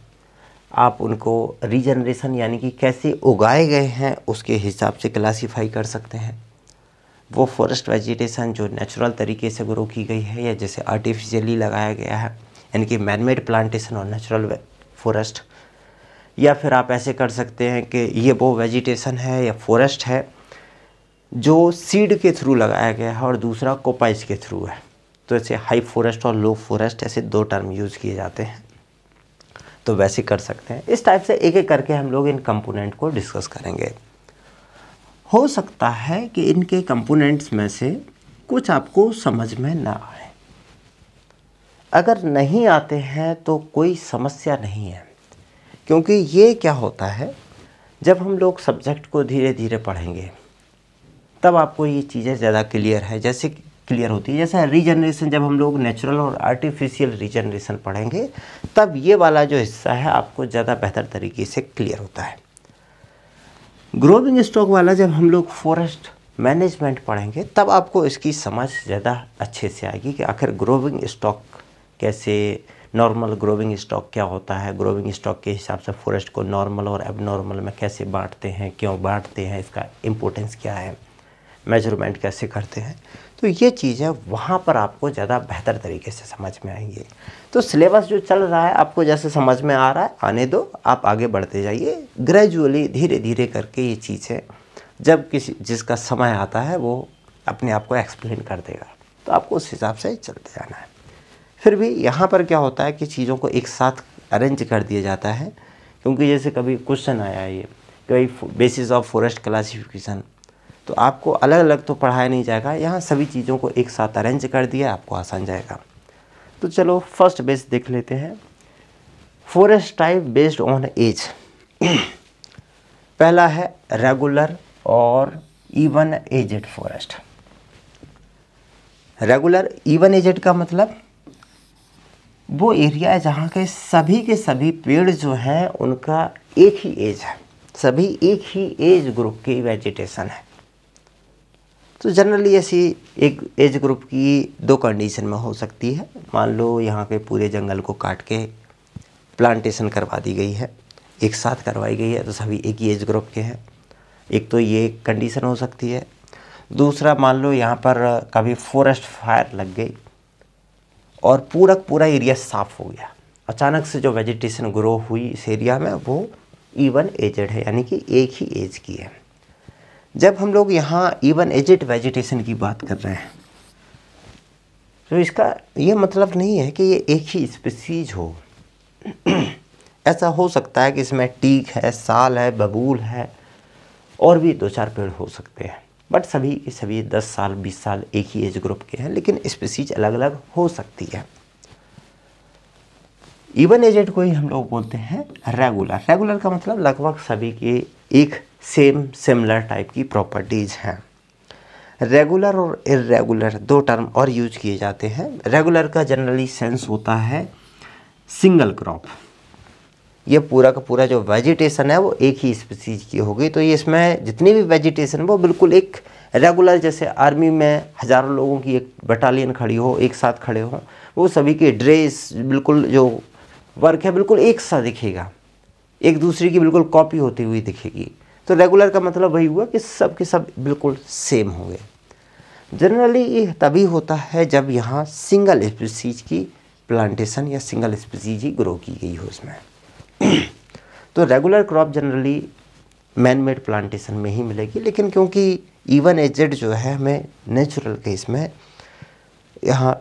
आप उनको रीजनरेशन यानी कि कैसे उगाए गए हैं उसके हिसाब से क्लासीफाई कर सकते हैं वो फॉरेस्ट वेजिटेशन जो नेचुरल तरीके से ग्रो की गई है या जैसे आर्टिफिशियली लगाया गया है यानी कि मैनमेड प्लांटेशन और नेचुरल फॉरेस्ट या फिर आप ऐसे कर सकते हैं कि ये वो वेजिटेशन है या फॉरेस्ट है जो सीड के थ्रू लगाया गया है और दूसरा कोपाइज के थ्रू है तो ऐसे हाई फॉरेस्ट और लो फॉरेस्ट ऐसे दो टर्म यूज़ किए जाते हैं तो वैसे कर सकते हैं इस टाइप से एक एक करके हम लोग इन कंपोनेंट को डिस्कस करेंगे हो सकता है कि इनके कंपोनेंट्स में से कुछ आपको समझ में ना आए अगर नहीं आते हैं तो कोई समस्या नहीं है क्योंकि ये क्या होता है जब हम लोग सब्जेक्ट को धीरे धीरे पढ़ेंगे तब आपको ये चीज़ें ज़्यादा क्लियर है जैसे क्लियर होती है जैसा रीजनरेशन जब हम लोग नेचुरल और आर्टिफिशियल रीजनरेशन पढ़ेंगे तब ये वाला जो हिस्सा है आपको ज़्यादा बेहतर तरीके से क्लियर होता है ग्रोविंग स्टॉक वाला जब हम लोग फॉरेस्ट मैनेजमेंट पढ़ेंगे तब आपको इसकी समझ ज़्यादा अच्छे से आएगी कि आखिर ग्रोविंग स्टॉक कैसे नॉर्मल ग्रोविंग स्टॉक क्या होता है ग्रोविंग स्टॉक के हिसाब से फॉरेस्ट को नॉर्मल और एबनॉर्मल में कैसे बांटते हैं क्यों बांटते हैं इसका इम्पोर्टेंस क्या है मेजरमेंट कैसे करते हैं तो ये चीज़ें वहाँ पर आपको ज़्यादा बेहतर तरीके से समझ में आएंगे तो सिलेबस जो चल रहा है आपको जैसे समझ में आ रहा है आने दो आप आगे बढ़ते जाइए ग्रेजुअली धीरे धीरे करके ये चीज़ें जब किसी जिसका समय आता है वो अपने आप को एक्सप्लेन कर देगा तो आपको उस हिसाब से चलते जाना है फिर भी यहाँ पर क्या होता है कि चीज़ों को एक साथ अरेंज कर दिया जाता है क्योंकि जैसे कभी क्वेश्चन आया है ये कभी बेसिस ऑफ फॉरेस्ट क्लासिफिकेशन तो आपको अलग अलग तो पढ़ाया नहीं जाएगा यहाँ सभी चीज़ों को एक साथ अरेंज कर दिया आपको आसान जाएगा तो चलो फर्स्ट बेस देख लेते हैं forest type based on age पहला है रेगुलर और even aged forest regular even aged का मतलब वो एरिया है जहाँ के सभी के सभी पेड़ जो हैं उनका एक ही एज है सभी एक ही एज ग्रुप की वेजिटेशन है तो जनरली ऐसी एक एज ग्रुप की दो कंडीशन में हो सकती है मान लो यहाँ पे पूरे जंगल को काट के प्लांटेशन करवा दी गई है एक साथ करवाई गई है तो सभी एक ही एज ग्रुप के हैं एक तो ये कंडीशन हो सकती है दूसरा मान लो यहाँ पर कभी फॉरेस्ट फायर लग गई और पूरा पूरा एरिया साफ हो गया अचानक से जो वेजिटेशन ग्रो हुई इस एरिया में वो इवन एजड है यानी कि एक ही एज की है जब हम लोग यहाँ इवन एजिट वेजिटेशन की बात कर रहे हैं तो इसका ये मतलब नहीं है कि ये एक ही स्पीसीज हो ऐसा हो सकता है कि इसमें टीक है साल है बबूल है और भी दो चार पेड़ हो सकते हैं बट सभी के सभी दस साल बीस साल एक ही एज ग्रुप के हैं लेकिन स्पीसीज अलग अलग हो सकती है इवन एजेड को ही हम लोग बोलते हैं रेगुलर रेगुलर का मतलब लगभग सभी के एक सेम सिमिलर टाइप की प्रॉपर्टीज़ हैं रेगुलर और इरेगुलर दो टर्म और यूज किए जाते हैं रेगुलर का जनरली सेंस होता है सिंगल क्रॉप ये पूरा का पूरा जो वेजिटेशन है वो एक ही स्पीसीज की होगी तो ये इसमें जितनी भी वेजिटेशन वो बिल्कुल एक रेगुलर जैसे आर्मी में हज़ारों लोगों की एक बटालियन खड़ी हो एक साथ खड़े हो वो सभी के ड्रेस बिल्कुल जो वर्क है बिल्कुल एक सा दिखेगा एक दूसरे की बिल्कुल कॉपी होती हुई दिखेगी तो रेगुलर का मतलब वही हुआ कि सब के सब बिल्कुल सेम होंगे जनरली ये तभी होता है जब यहाँ सिंगल स्पीसीज की प्लांटेशन या सिंगल स्पीसीज ही ग्रो की गई हो उसमें तो regular crop generally man made plantation में ही मिलेगी लेकिन क्योंकि इवन एजेड जो है हमें नेचुरल केस में यहाँ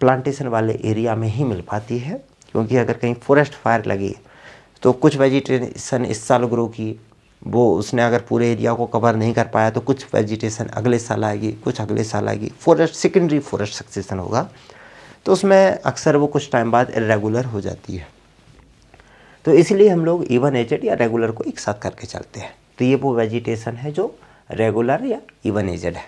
प्लांटेशन वाले एरिया में ही मिल पाती है क्योंकि अगर कहीं फॉरेस्ट फायर लगी तो कुछ वेजिटेशन इस साल ग्रो की वो उसने अगर पूरे एरिया को कवर नहीं कर पाया तो कुछ वेजिटेशन अगले साल आएगी कुछ अगले साल आएगी फॉरेस्ट सेकेंडरी फॉरेस्ट सक्सेसन होगा तो उसमें अक्सर वो कुछ टाइम बाद रेगुलर हो जाती है तो इसलिए हम लोग इवन एजेड या रेगुलर को एक साथ करके चलते हैं तो ये वो वेजिटेशन है जो रेगुलर या इवन एजेड है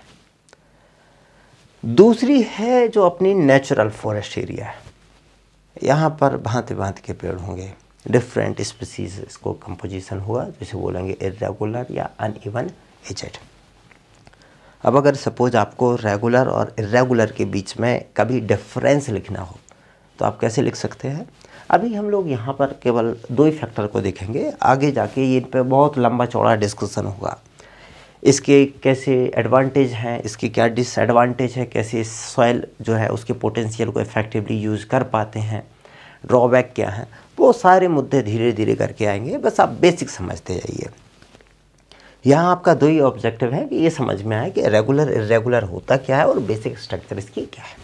दूसरी है जो अपनी नेचुरल फॉरेस्ट एरिया है यहाँ पर भांति भांति के पेड़ होंगे डिफरेंट स्पीसीज इसको कंपोजिशन हुआ जिसे बोलेंगे इरेगुलर या अन अनइवन एजेड अब अगर सपोज आपको रेगुलर और इरेगुलर के बीच में कभी डिफरेंस लिखना हो तो आप कैसे लिख सकते हैं अभी हम लोग यहाँ पर केवल दो ही फैक्टर को देखेंगे आगे जाके इन पर बहुत लंबा चौड़ा डिस्कशन होगा इसके कैसे एडवांटेज हैं इसके क्या डिसएडवांटेज है कैसे सॉइल जो है उसके पोटेंशियल को इफ़ेक्टिवली यूज़ कर पाते हैं ड्रॉबैक क्या है वो सारे मुद्दे धीरे धीरे करके आएंगे बस आप बेसिक समझते जाइए यहाँ आपका दो ही ऑब्जेक्टिव है कि ये समझ में आए कि रेगुलर इरेगुलर होता क्या है और बेसिक स्ट्रक्चर इसकी क्या है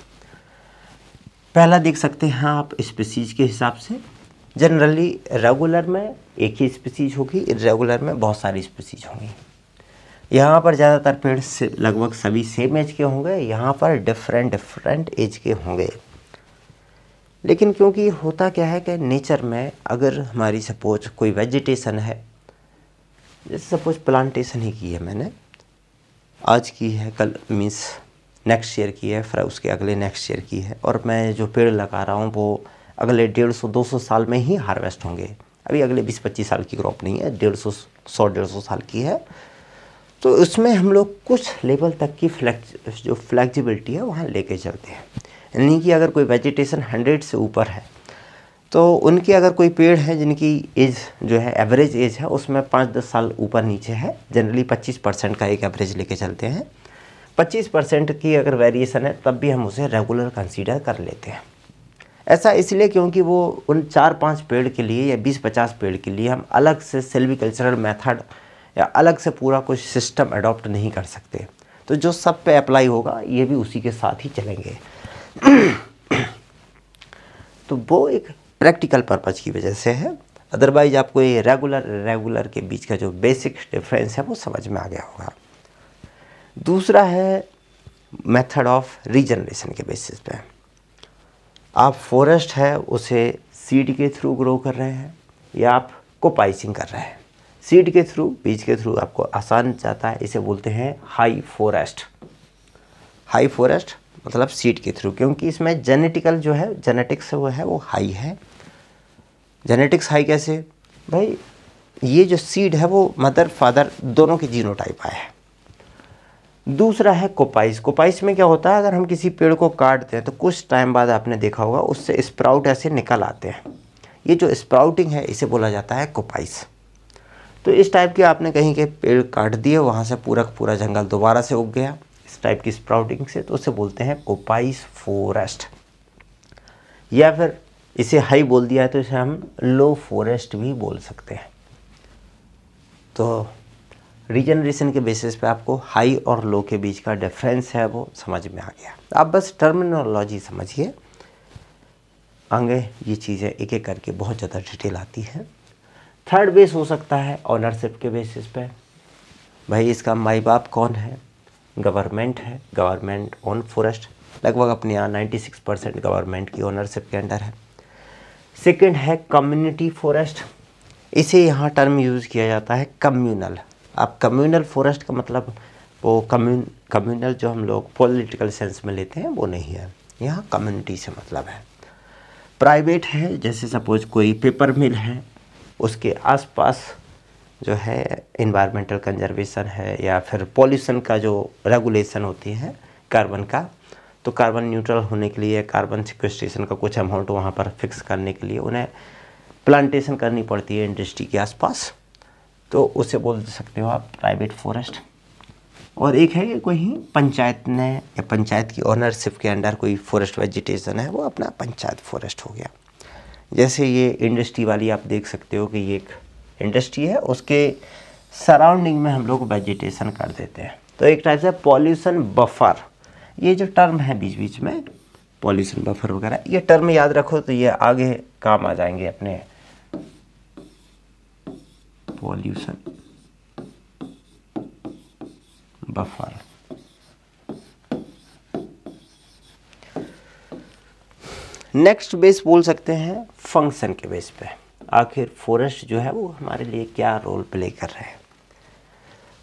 पहला देख सकते हैं आप स्पीसीज के हिसाब से जनरली रेगुलर में एक ही स्पीसीज होगी इरेगुलर में बहुत सारी स्पीसीज होंगी यहाँ पर ज़्यादातर पेड़ लगभग सभी सेम एज के होंगे यहाँ पर डिफरेंट डिफरेंट एज के होंगे लेकिन क्योंकि होता क्या है कि नेचर में अगर हमारी सपोज कोई वेजिटेशन है जैसे सपोज प्लांटेशन ही की है मैंने आज की है कल मीन्स नेक्स्ट ईयर की है फिर उसके अगले नेक्स्ट ईयर की है और मैं जो पेड़ लगा रहा हूँ वो अगले डेढ़ सौ दो सौ साल में ही हार्वेस्ट होंगे अभी अगले बीस पच्चीस साल की क्रॉप नहीं है डेढ़ सौ सौ डेढ़ सौ साल की है तो उसमें हम लोग कुछ लेवल तक की फ्लैक् जो फ्लैक्सिबिलिटी है वहाँ लेके चलते हैं यानी कि अगर कोई वेजिटेशन हंड्रेड से ऊपर है तो उनके अगर कोई पेड़ है जिनकी एज जो है एवरेज एज है उसमें पाँच दस साल ऊपर नीचे है जनरली पच्चीस परसेंट का एक एवरेज लेके चलते हैं पच्चीस परसेंट की अगर वेरिएशन है तब भी हम उसे रेगुलर कंसीडर कर लेते हैं ऐसा इसलिए क्योंकि वो उन चार पांच पेड़ के लिए या बीस पचास पेड़ के लिए हम अलग से कल्चरल मेथड या अलग से पूरा कुछ सिस्टम अडॉप्ट नहीं कर सकते तो जो सब पे अप्लाई होगा ये भी उसी के साथ ही चलेंगे तो वो एक प्रैक्टिकल पर्पज़ की वजह से है अदरवाइज आपको ये रेगुलर रेगुलर के बीच का जो बेसिक डिफरेंस है वो समझ में आ गया होगा दूसरा है मेथड ऑफ रीजनरेशन के बेसिस पे आप फॉरेस्ट है उसे सीड के थ्रू ग्रो कर रहे हैं या आप कोपाइसिंग कर रहे हैं सीड के थ्रू बीज के थ्रू आपको आसान जाता है इसे बोलते हैं हाई फॉरेस्ट हाई फॉरेस्ट मतलब सीड के थ्रू क्योंकि इसमें जेनेटिकल जो है जेनेटिक्स वो है वो हाई है जेनेटिक्स हाई कैसे भाई ये जो सीड है वो मदर फादर दोनों के जीनो टाइप आए हैं दूसरा है कोपाइस कोपाइस में क्या होता है अगर हम किसी पेड़ को काटते हैं तो कुछ टाइम बाद आपने देखा होगा उससे स्प्राउट ऐसे निकल आते हैं ये जो स्प्राउटिंग है इसे बोला जाता है कोपाइस तो इस टाइप के आपने कहीं के पेड़ काट दिए वहाँ से पूरा पूरा जंगल दोबारा से उग गया टाइप की स्प्राउटिंग से तो उसे बोलते हैं कोपाइस फॉरेस्ट या फिर इसे हाई बोल दिया है तो इसे हम लो फॉरेस्ट भी बोल सकते हैं तो रीजनरेशन के बेसिस पे आपको हाई और लो के बीच का डिफरेंस है वो समझ में आ गया आप बस टर्मिनोलॉजी समझिए आगे ये चीज़ें एक एक करके बहुत ज़्यादा डिटेल आती है थर्ड बेस हो सकता है ऑनरशिप के बेसिस पे भाई इसका माई बाप कौन है गवर्नमेंट है गवर्नमेंट ओन फॉरेस्ट लगभग अपने यहाँ 96 परसेंट गवर्नमेंट की ओनरशिप के अंडर है सेकंड है कम्युनिटी फॉरेस्ट इसे यहाँ टर्म यूज़ किया जाता है कम्युनल अब कम्युनल फॉरेस्ट का मतलब वो कम्यून कम्युनल जो हम लोग पॉलिटिकल सेंस में लेते हैं वो नहीं है यहाँ कम्युनिटी से मतलब है प्राइवेट है जैसे सपोज कोई पेपर मिल है उसके आसपास जो है इन्वायरमेंटल कंजर्वेशन है या फिर पॉल्यूशन का जो रेगुलेशन होती है कार्बन का तो कार्बन न्यूट्रल होने के लिए कार्बन सिक्वेस्ट्रेशन का कुछ अमाउंट वहाँ पर फिक्स करने के लिए उन्हें प्लांटेशन करनी पड़ती है इंडस्ट्री के आसपास तो उसे बोल सकते हो आप प्राइवेट फॉरेस्ट और एक है कोई पंचायत ने या पंचायत की ऑनरशिप के अंडर कोई फॉरेस्ट वेजिटेशन है वो अपना पंचायत फॉरेस्ट हो गया जैसे ये इंडस्ट्री वाली आप देख सकते हो कि ये एक इंडस्ट्री है उसके सराउंडिंग में हम लोग वेजिटेशन कर देते हैं तो एक टाइप से पॉल्यूशन बफर ये जो टर्म है बीच बीच में पॉल्यूशन बफर वगैरह ये टर्म याद रखो तो ये आगे काम आ जाएंगे अपने पॉल्यूशन बफर नेक्स्ट बेस बोल सकते हैं फंक्शन के बेस पे आखिर फॉरेस्ट जो है वो हमारे लिए क्या रोल प्ले कर रहा है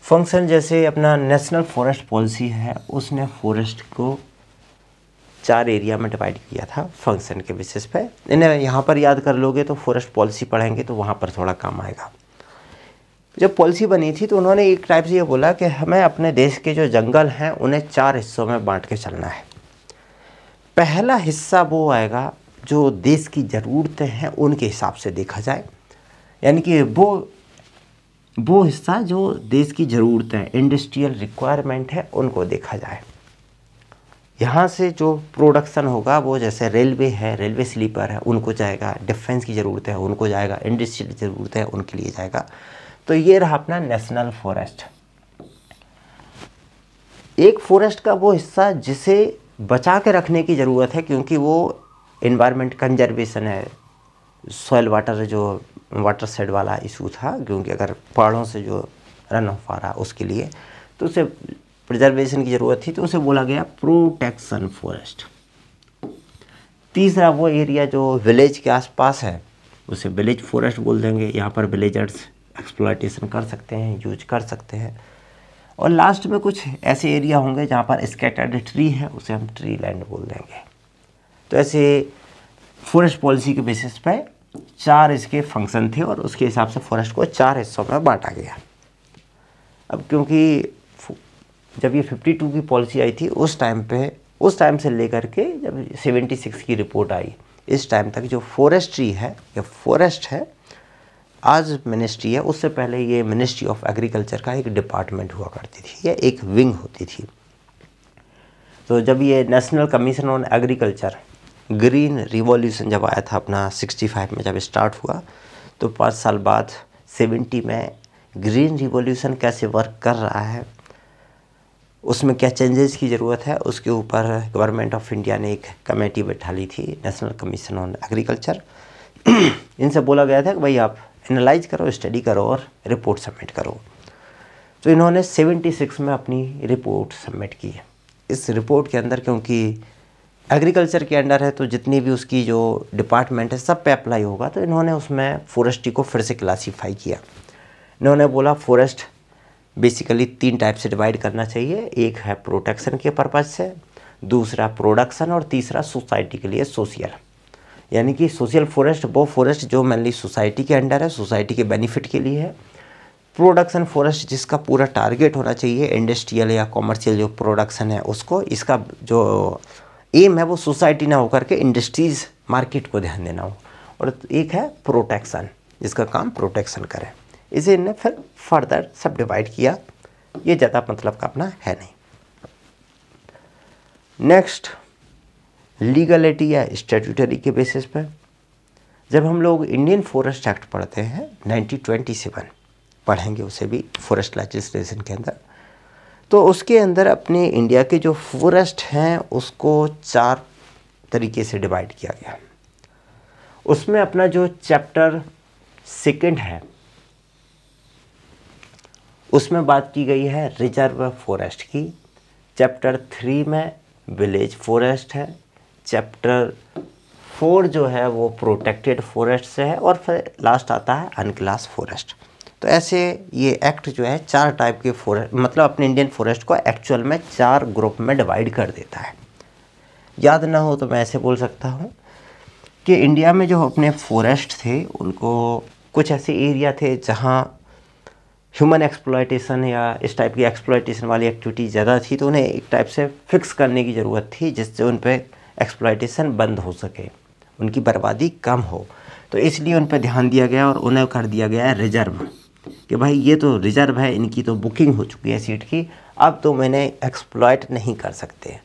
फंक्शन जैसे अपना नेशनल फॉरेस्ट पॉलिसी है उसने फॉरेस्ट को चार एरिया में डिवाइड किया था फंक्शन के बेसिस पे इन्हें यहाँ पर याद कर लोगे तो फॉरेस्ट पॉलिसी पढ़ेंगे तो वहाँ पर थोड़ा काम आएगा जब पॉलिसी बनी थी तो उन्होंने एक टाइप से ये बोला कि हमें अपने देश के जो जंगल हैं उन्हें चार हिस्सों में बांट के चलना है पहला हिस्सा वो आएगा जो देश की ज़रूरतें हैं उनके हिसाब से देखा जाए यानी कि वो वो हिस्सा जो देश की ज़रूरतें इंडस्ट्रियल रिक्वायरमेंट है उनको देखा जाए यहाँ से जो प्रोडक्शन होगा वो जैसे रेलवे है रेलवे स्लीपर है उनको जाएगा डिफेंस की ज़रूरत है उनको जाएगा इंडस्ट्रियल की ज़रूरत है उनके लिए जाएगा तो ये रहा अपना नेशनल फॉरेस्ट एक फॉरेस्ट का वो हिस्सा जिसे बचा के रखने की ज़रूरत है क्योंकि वो इन्वायरमेंट कंजर्वेशन है सॉयल वाटर जो वाटर सेड वाला इशू था क्योंकि अगर पहाड़ों से जो रन ऑफ आ रहा उसके लिए तो उसे प्रिजर्वेशन की ज़रूरत थी तो उसे बोला गया प्रोटेक्शन फॉरेस्ट तीसरा वो एरिया जो विलेज के आसपास है उसे विलेज फॉरेस्ट बोल देंगे यहाँ पर विलेजर्स एक्सप्लाइटेशन कर सकते हैं यूज कर सकते हैं और लास्ट में कुछ ऐसे एरिया होंगे जहाँ पर स्केटर्ड ट्री है उसे हम ट्री लैंड बोल देंगे तो ऐसे फॉरेस्ट पॉलिसी के बेसिस पे चार इसके फंक्शन थे और उसके हिसाब से फॉरेस्ट को चार हिस्सों में बांटा गया अब क्योंकि जब ये 52 की पॉलिसी आई थी उस टाइम पे उस टाइम से लेकर के जब 76 की रिपोर्ट आई इस टाइम तक जो फॉरेस्ट्री है या फॉरेस्ट है आज मिनिस्ट्री है उससे पहले ये मिनिस्ट्री ऑफ एग्रीकल्चर का एक डिपार्टमेंट हुआ करती थी या एक विंग होती थी तो जब ये national commission on agriculture green revolution जब आया था अपना 65 में जब स्टार्ट हुआ तो पाँच साल बाद 70 में ग्रीन रिवॉल्यूशन कैसे वर्क कर रहा है उसमें क्या चेंजेस की ज़रूरत है उसके ऊपर गवर्नमेंट ऑफ इंडिया ने एक कमेटी बैठा ली थी नेशनल कमीशन ऑन एग्रीकल्चर इनसे बोला गया था कि भाई आप एनालाइज करो स्टडी करो और रिपोर्ट सबमिट करो तो इन्होंने 76 में अपनी रिपोर्ट सबमिट की इस रिपोर्ट के अंदर क्योंकि एग्रीकल्चर के अंडर है तो जितनी भी उसकी जो डिपार्टमेंट है सब पे अप्लाई होगा तो इन्होंने उसमें फॉरेस्ट्री को फिर से क्लासीफाई किया इन्होंने बोला फॉरेस्ट बेसिकली तीन टाइप से डिवाइड करना चाहिए एक है प्रोटेक्शन के पर्पज़ से दूसरा प्रोडक्शन और तीसरा सोसाइटी के लिए सोशल यानी कि सोशल फॉरेस्ट वो फॉरेस्ट जो मेनली सोसाइटी के अंडर है सोसाइटी के बेनिफिट के लिए है प्रोडक्शन फॉरेस्ट जिसका पूरा टारगेट होना चाहिए इंडस्ट्रियल या कॉमर्शियल जो प्रोडक्शन है उसको इसका जो एम है वो सोसाइटी ना होकर के इंडस्ट्रीज मार्केट को ध्यान देना हो और एक है प्रोटेक्शन जिसका काम प्रोटेक्शन करें इसे इनने फिर फर्दर सब डिवाइड किया ये ज़्यादा मतलब का अपना है नहीं नेक्स्ट लीगलिटी या स्टेट्यूटरी के बेसिस पर जब हम लोग इंडियन फॉरेस्ट एक्ट पढ़ते हैं 1927 पढ़ेंगे उसे भी फॉरेस्ट लेजिस्लेशन के अंदर तो उसके अंदर अपने इंडिया के जो फॉरेस्ट हैं उसको चार तरीके से डिवाइड किया गया उसमें अपना जो चैप्टर सेकंड है उसमें बात की गई है रिजर्व फॉरेस्ट की चैप्टर थ्री में विलेज फॉरेस्ट है चैप्टर फोर जो है वो प्रोटेक्टेड फॉरेस्ट से है और फिर लास्ट आता है अनक्लास फॉरेस्ट तो ऐसे ये एक्ट जो है चार टाइप के फॉरेस्ट मतलब अपने इंडियन फॉरेस्ट को एक्चुअल में चार ग्रुप में डिवाइड कर देता है याद ना हो तो मैं ऐसे बोल सकता हूँ कि इंडिया में जो अपने फॉरेस्ट थे उनको कुछ ऐसे एरिया थे जहाँ ह्यूमन एक्सप्लॉयटेशन या इस टाइप की एक्सप्लॉयटेशन वाली एक्टिविटी ज़्यादा थी तो उन्हें एक टाइप से फिक्स करने की ज़रूरत थी जिससे उन पर एक्सप्लॉयटेशन बंद हो सके उनकी बर्बादी कम हो तो इसलिए उन पर ध्यान दिया गया और उन्हें कर दिया गया रिजर्व कि भाई ये तो रिज़र्व है इनकी तो बुकिंग हो चुकी है सीट की अब तो मैंने एक्सप्लॉयट नहीं कर सकते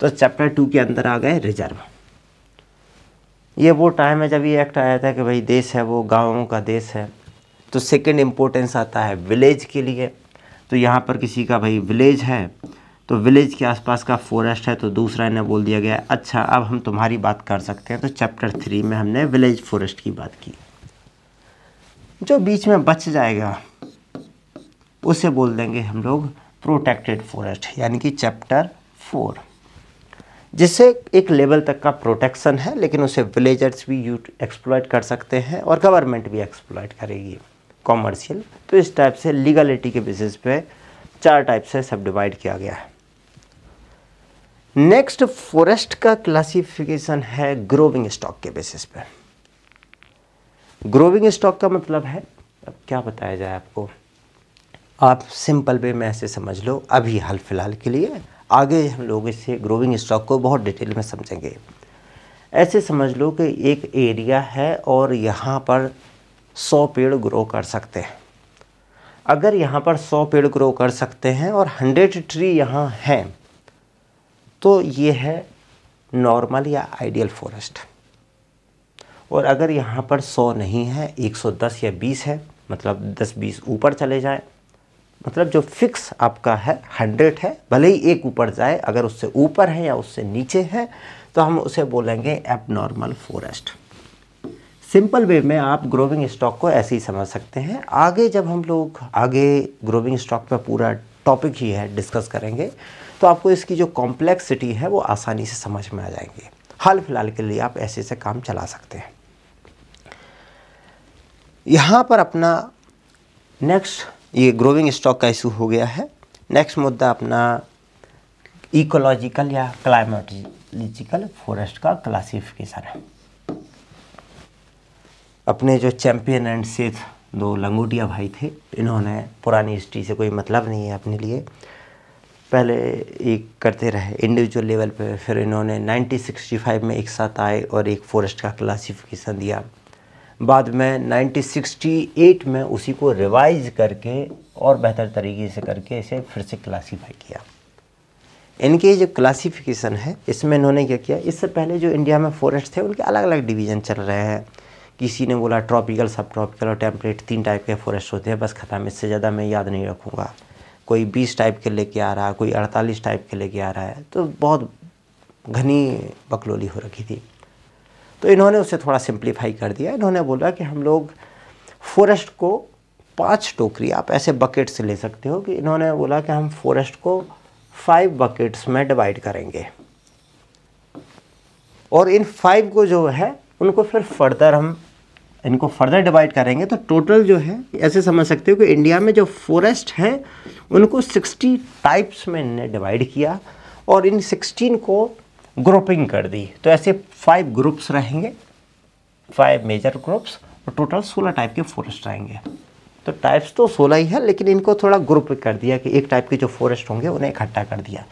तो चैप्टर टू के अंदर आ गए रिजर्व ये वो टाइम है जब ये एक्ट आया था कि भाई देश है वो गांवों का देश है तो सेकंड इम्पोर्टेंस आता है विलेज के लिए तो यहाँ पर किसी का भाई विलेज है तो विलेज के आसपास का फॉरेस्ट है तो दूसरा इन्हें बोल दिया गया अच्छा अब हम तुम्हारी बात कर सकते हैं तो चैप्टर थ्री में हमने विलेज फॉरेस्ट की बात की जो बीच में बच जाएगा उसे बोल देंगे हम लोग प्रोटेक्टेड फॉरेस्ट यानी कि चैप्टर फोर जिससे एक लेवल तक का प्रोटेक्शन है लेकिन उसे विलेजर्स भी यूट एक्सप्लॉयट कर सकते हैं और गवर्नमेंट भी एक्सप्लॉयट करेगी कॉमर्शियल तो इस टाइप से लीगलिटी के बेसिस पे चार टाइप से सब डिवाइड किया गया है नेक्स्ट फॉरेस्ट का क्लासिफिकेशन है ग्रोविंग स्टॉक के बेसिस पे ग्रोविंग स्टॉक का मतलब है अब क्या बताया जाए आपको आप सिंपल वे में ऐसे समझ लो अभी हाल फिलहाल के लिए आगे हम लोग इसे ग्रोविंग स्टॉक को बहुत डिटेल में समझेंगे ऐसे समझ लो कि एक एरिया है और यहाँ पर सौ पेड़ ग्रो कर सकते हैं अगर यहाँ पर सौ पेड़ ग्रो कर सकते हैं और हंड्रेड ट्री यहाँ हैं तो ये है नॉर्मल या आइडियल फॉरेस्ट और अगर यहाँ पर 100 नहीं है 110 या 20 है मतलब 10-20 ऊपर चले जाएँ मतलब जो फिक्स आपका है हंड्रेड है भले ही एक ऊपर जाए अगर उससे ऊपर है या उससे नीचे है तो हम उसे बोलेंगे नॉर्मल फॉरेस्ट सिंपल वे में आप ग्रोविंग स्टॉक को ऐसे ही समझ सकते हैं आगे जब हम लोग आगे ग्रोविंग स्टॉक पर पूरा टॉपिक ही है डिस्कस करेंगे तो आपको इसकी जो कॉम्प्लेक्सिटी है वो आसानी से समझ में आ जाएंगे हाल फिलहाल के लिए आप ऐसे से काम चला सकते हैं यहाँ पर अपना नेक्स्ट ये ग्रोविंग स्टॉक का इशू हो गया है नेक्स्ट मुद्दा अपना इकोलॉजिकल या क्लाइमेटोलॉजिकल फॉरेस्ट का क्लासिफिकेशन है अपने जो चैंपियन एंड सेथ दो लंगोटिया भाई थे इन्होंने पुरानी हिस्ट्री से कोई मतलब नहीं है अपने लिए पहले एक करते रहे इंडिविजुअल लेवल पे फिर इन्होंने 1965 में एक साथ आए और एक फॉरेस्ट का क्लासिफिकेशन दिया बाद में 1968 में उसी को रिवाइज करके और बेहतर तरीके से करके इसे फिर से क्लासीफाई किया इनके जो क्लासिफिकेशन है इसमें इन्होंने क्या किया इससे पहले जो इंडिया में फॉरेस्ट थे उनके अलग अलग डिवीज़न चल रहे हैं किसी ने बोला ट्रॉपिकल सब ट्रॉपिकल और टेम्परेट तीन टाइप के फॉरेस्ट होते हैं बस ख़त्म इससे ज़्यादा मैं याद नहीं रखूँगा कोई बीस टाइप के लेके आ रहा है कोई अड़तालीस टाइप के लेके आ रहा है तो बहुत घनी बकलोली हो रखी थी तो इन्होंने उसे थोड़ा सिंप्लीफाई कर दिया इन्होंने बोला कि हम लोग फॉरेस्ट को पांच टोकरी आप ऐसे बकेट से ले सकते हो कि इन्होंने बोला कि हम फॉरेस्ट को फाइव बकेट्स में डिवाइड करेंगे और इन फाइव को जो है उनको फिर फर्दर हम इनको फर्दर डिवाइड करेंगे तो टोटल जो है ऐसे समझ सकते हो कि इंडिया में जो फॉरेस्ट हैं उनको 60 टाइप्स में इनने डिवाइड किया और इन 16 को ग्रुपिंग कर दी तो ऐसे फाइव ग्रुप्स रहेंगे फाइव मेजर ग्रुप्स और टोटल सोलह टाइप के फॉरेस्ट रहेंगे तो टाइप्स तो सोलह ही है लेकिन इनको थोड़ा ग्रुप कर दिया कि एक टाइप के जो फॉरेस्ट होंगे उन्हें इकट्ठा कर दिया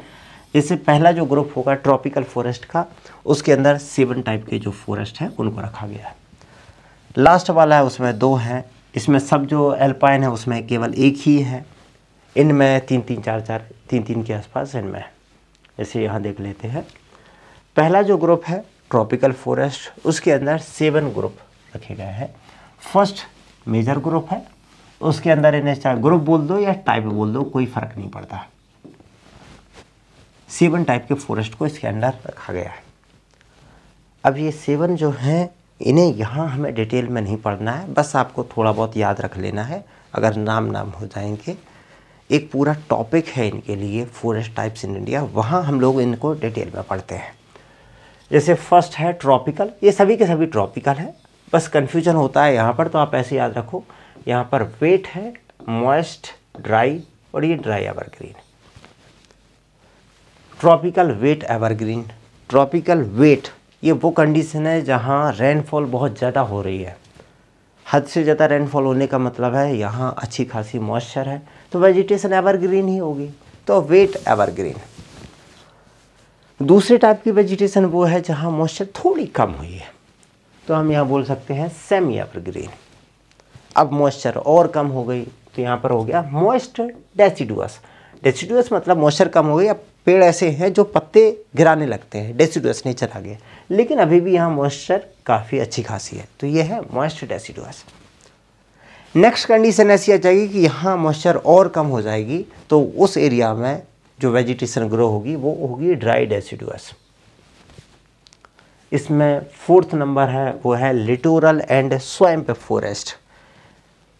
इससे पहला जो ग्रुप होगा ट्रॉपिकल फॉरेस्ट का उसके अंदर सेवन टाइप के जो फॉरेस्ट हैं उनको रखा गया है लास्ट वाला है उसमें दो हैं इसमें सब जो एल्पाइन है उसमें केवल एक ही है इनमें तीन तीन चार चार तीन तीन के आसपास इनमें ऐसे इसे यहाँ देख लेते हैं पहला जो ग्रुप है ट्रॉपिकल फॉरेस्ट उसके अंदर सेवन ग्रुप रखे गए हैं फर्स्ट मेजर ग्रुप है उसके अंदर इन्हें चाहे ग्रुप बोल दो या टाइप बोल दो कोई फ़र्क नहीं पड़ता सेवन टाइप के फॉरेस्ट को इसके अंदर रखा गया है अब ये सेवन जो हैं इन्हें यहाँ हमें डिटेल में नहीं पढ़ना है बस आपको थोड़ा बहुत याद रख लेना है अगर नाम नाम हो जाएंगे एक पूरा टॉपिक है इनके लिए फॉरेस्ट टाइप्स इन इंडिया वहाँ हम लोग इनको डिटेल में पढ़ते हैं जैसे फर्स्ट है ट्रॉपिकल ये सभी के सभी ट्रॉपिकल है बस कन्फ्यूजन होता है यहाँ पर तो आप ऐसे याद रखो यहाँ पर वेट है मॉइस्ट ड्राई और ये dry evergreen tropical wet evergreen tropical wet ये वो कंडीशन है जहाँ रेनफॉल बहुत ज़्यादा हो रही है हद से ज़्यादा रेनफॉल होने का मतलब है यहाँ अच्छी खासी मॉइस्चर है तो वेजिटेशन एवरग्रीन ही होगी तो वेट एवरग्रीन दूसरे टाइप की वेजिटेशन वो है जहाँ मॉइस्चर थोड़ी कम हुई है तो हम यहाँ बोल सकते हैं सेमी एवरग्रीन अब मॉइस्चर और कम हो गई तो यहाँ पर हो गया मॉइस्ट डेसीडुअस डेसिडुअस मतलब मॉइस्चर कम हो गई अब पेड़ ऐसे हैं जो पत्ते गिराने लगते हैं डेसिडुअस नहीं चला गया लेकिन अभी भी यहाँ मॉइस्चर काफ़ी अच्छी खासी है तो ये है मॉइस्ट डेसीडुअस नेक्स्ट कंडीशन ऐसी आ जाएगी कि यहाँ मॉइस्चर और कम हो जाएगी तो उस एरिया में जो वेजिटेशन ग्रो होगी वो होगी ड्राई डेसीडुअस इसमें फोर्थ नंबर है वो है लिटोरल एंड स्वैम्प फॉरेस्ट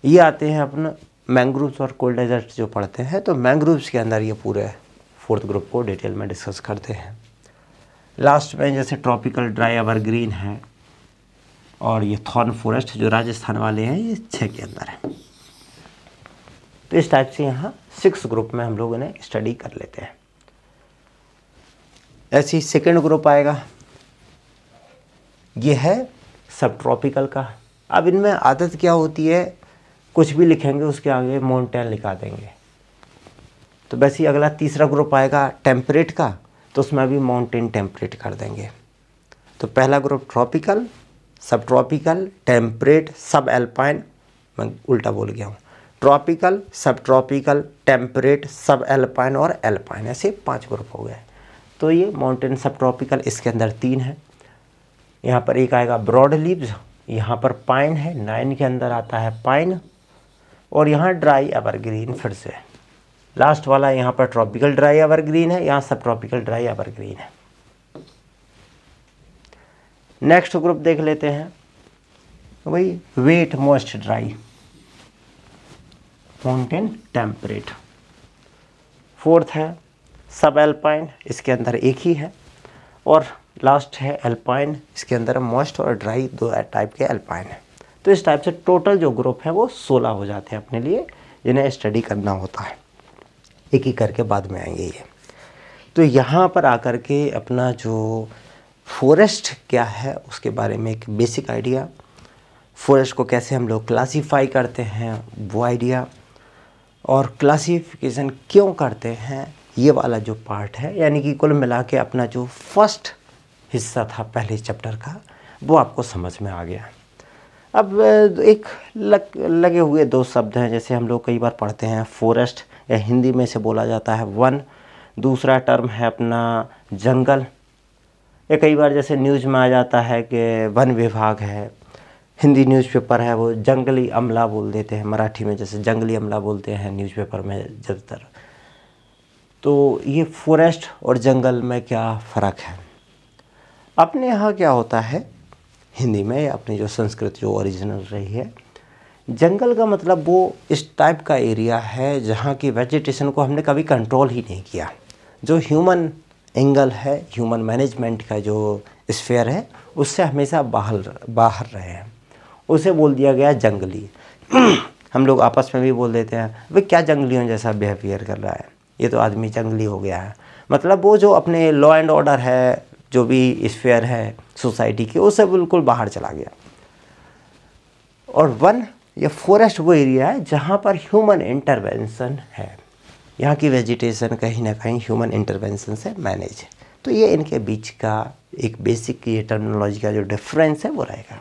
ये आते हैं अपने मैंग्रोव्स और कोल्ड डेजर्ट जो पढ़ते हैं तो मैंग्रोव्स के अंदर ये पूरे फोर्थ ग्रुप को डिटेल में डिस्कस करते हैं लास्ट में जैसे ट्रॉपिकल ड्राई एवरग्रीन है और ये थॉर्न फॉरेस्ट जो राजस्थान वाले हैं ये छः के अंदर है तो इस टाइप से यहाँ सिक्स ग्रुप में हम लोग इन्हें स्टडी कर लेते हैं ऐसी सेकेंड ग्रुप आएगा यह है सब ट्रॉपिकल का अब इनमें आदत क्या होती है कुछ भी लिखेंगे उसके आगे माउंटेन लिखा देंगे तो वैसे ही अगला तीसरा ग्रुप आएगा टेम्परेट का तो उसमें भी माउंटेन टेम्परेट कर देंगे तो पहला group tropical subtropical temperate subalpine मैं उल्टा बोल गया हूँ tropical subtropical temperate subalpine और एल्पाइन ऐसे पांच ग्रुप हो गए तो ये माउंटेन सब ट्रॉपिकल इसके अंदर तीन है यहाँ पर एक आएगा ब्रॉड लीव्स यहाँ पर पाइन है नाइन के अंदर आता है पाइन और यहाँ ड्राई एवरग्रीन फिर से लास्ट वाला यहाँ पर ट्रॉपिकल ड्राई एवरग्रीन है यहाँ सब ट्रॉपिकल ड्राई एवरग्रीन है नेक्स्ट ग्रुप देख लेते हैं भाई wet moist dry mountain temperate fourth है सब एल्पाइन इसके अंदर एक ही है और लास्ट है एल्पाइन इसके अंदर मॉइस्ट और ड्राई दो टाइप के एल्पाइन है तो इस टाइप से टोटल जो ग्रुप है वो सोलह हो जाते हैं अपने लिए जिन्हें स्टडी करना होता है एक ही करके बाद में आएंगे ये तो यहाँ पर आकर के अपना जो फॉरेस्ट क्या है उसके बारे में एक बेसिक आइडिया फॉरेस्ट को कैसे हम लोग क्लासीफाई करते हैं वो आइडिया और क्लासिफिकेशन क्यों करते हैं ये वाला जो पार्ट है यानी कि कुल मिला के अपना जो फर्स्ट हिस्सा था पहले चैप्टर का वो आपको समझ में आ गया अब एक लग लगे हुए दो शब्द हैं जैसे हम लोग कई बार पढ़ते हैं फॉरेस्ट या हिंदी में से बोला जाता है वन दूसरा टर्म है अपना जंगल या कई बार जैसे न्यूज़ में आ जाता है कि वन विभाग है हिंदी न्यूज़पेपर है वो जंगली अमला बोल देते हैं मराठी में जैसे जंगली अमला बोलते हैं न्यूज़पेपर में ज़्यादातर तो ये फॉरेस्ट और जंगल में क्या फ़र्क है अपने यहाँ क्या होता है हिंदी में अपनी जो संस्कृत जो ओरिजिनल रही है जंगल का मतलब वो इस टाइप का एरिया है जहाँ की वेजिटेशन को हमने कभी कंट्रोल ही नहीं किया जो ह्यूमन एंगल है ह्यूमन मैनेजमेंट का जो स्फेयर है उससे हमेशा बाहर बाहर रहे हैं उसे बोल दिया गया जंगली हम लोग आपस में भी बोल देते हैं भाई क्या जंगलियों जैसा बिहेवियर कर रहा है ये तो आदमी जंगली हो गया है मतलब वो जो अपने लॉ एंड ऑर्डर है जो भी स्फेयर है सोसाइटी की उससे बिल्कुल बाहर चला गया और वन या फॉरेस्ट वो एरिया है जहाँ पर ह्यूमन इंटरवेंशन है यहाँ की वेजिटेशन कहीं ना कहीं ह्यूमन इंटरवेंशन से मैनेज है तो ये इनके बीच का एक बेसिक ये टर्मिनोलॉजी का जो डिफरेंस है वो रहेगा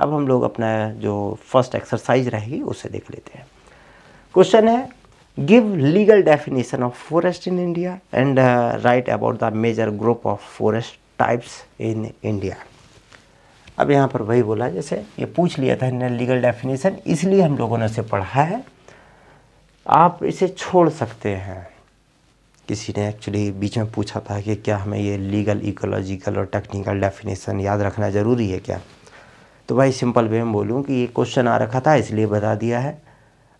अब हम लोग अपना जो फर्स्ट एक्सरसाइज रहेगी उसे देख लेते हैं क्वेश्चन है give legal definition of forest in India and write about the major group of forest types in India अब यहाँ पर वही बोला जैसे ये पूछ लिया था इन्हें लीगल डेफिनेशन इसलिए हम लोगों ने इसे पढ़ा है आप इसे छोड़ सकते हैं किसी ने एक्चुअली बीच में पूछा था कि क्या हमें ये लीगल इकोलॉजिकल और टेक्निकल डेफिनेशन याद रखना ज़रूरी है क्या तो भाई सिंपल वे में बोलूँ कि ये क्वेश्चन आ रखा था इसलिए बता दिया है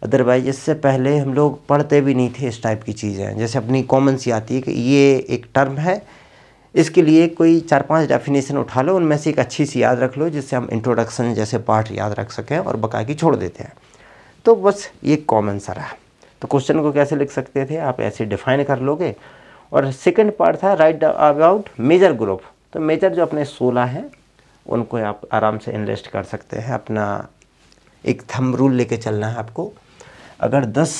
अदरवाइज इससे पहले हम लोग पढ़ते भी नहीं थे इस टाइप की चीज़ें जैसे अपनी कॉमन सी आती है कि ये एक टर्म है इसके लिए कोई चार पांच डेफिनेशन उठा लो उनमें से एक अच्छी सी याद रख लो जिससे हम इंट्रोडक्शन जैसे पार्ट याद रख सकें और बका की छोड़ देते हैं तो बस ये कॉमन सा रहा तो क्वेश्चन को कैसे लिख सकते थे आप ऐसे डिफाइन कर लोगे और सेकंड पार्ट था राइट अबाउट मेजर ग्रुप तो मेजर जो अपने सोलह हैं उनको आप आराम से इन्वेस्ट कर सकते हैं अपना एक थम रूल लेके चलना है आपको अगर दस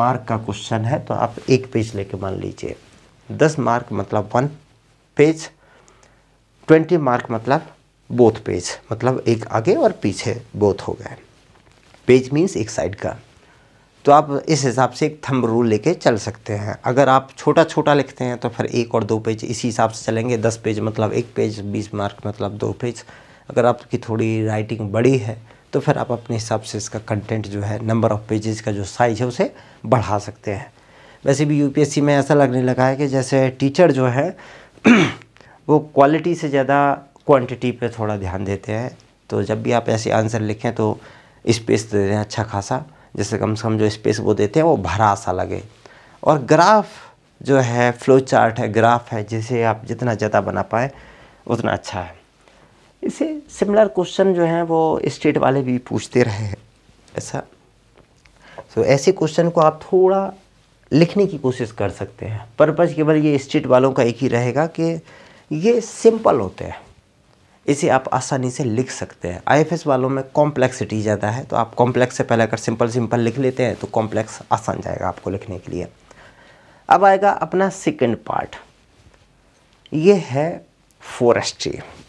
मार्क का क्वेश्चन है तो आप एक पेज लेके मान लीजिए दस मार्क मतलब वन पेज ट्वेंटी मार्क मतलब बोथ पेज मतलब एक आगे और पीछे बोथ हो गए पेज मीन्स एक साइड का तो आप इस हिसाब से एक थंब रूल लेके चल सकते हैं अगर आप छोटा छोटा लिखते हैं तो फिर एक और दो पेज इसी हिसाब से चलेंगे दस पेज मतलब एक पेज बीस मार्क मतलब दो पेज अगर आपकी थोड़ी राइटिंग बड़ी है तो फिर आप अपने हिसाब से इसका कंटेंट जो है नंबर ऑफ़ पेजेस का जो साइज़ है उसे बढ़ा सकते हैं वैसे भी यूपीएससी में ऐसा लगने लगा है कि जैसे टीचर जो है वो क्वालिटी से ज़्यादा क्वांटिटी पे थोड़ा ध्यान देते हैं तो जब भी आप ऐसे आंसर लिखें तो स्पेस दे दें अच्छा खासा जैसे कम से कम जो स्पेस वो देते हैं वो भरा सा लगे और ग्राफ जो है फ्लो चार्ट है ग्राफ है जिसे आप जितना ज़्यादा बना पाए उतना अच्छा है इसे सिमिलर क्वेश्चन जो हैं वो स्टेट वाले भी पूछते रहे हैं ऐसा सो so, ऐसे क्वेश्चन को आप थोड़ा लिखने की कोशिश कर सकते हैं पर्पज़ केवल ये स्टेट वालों का एक ही रहेगा कि ये सिंपल होते हैं इसे आप आसानी से लिख सकते हैं आईएफएस वालों में कॉम्प्लेक्सिटी ज़्यादा है तो आप कॉम्प्लेक्स से पहले अगर सिंपल सिंपल लिख लेते हैं तो कॉम्प्लेक्स आसान जाएगा आपको लिखने के लिए अब आएगा अपना सेकेंड पार्ट ये है फॉरेस्ट्री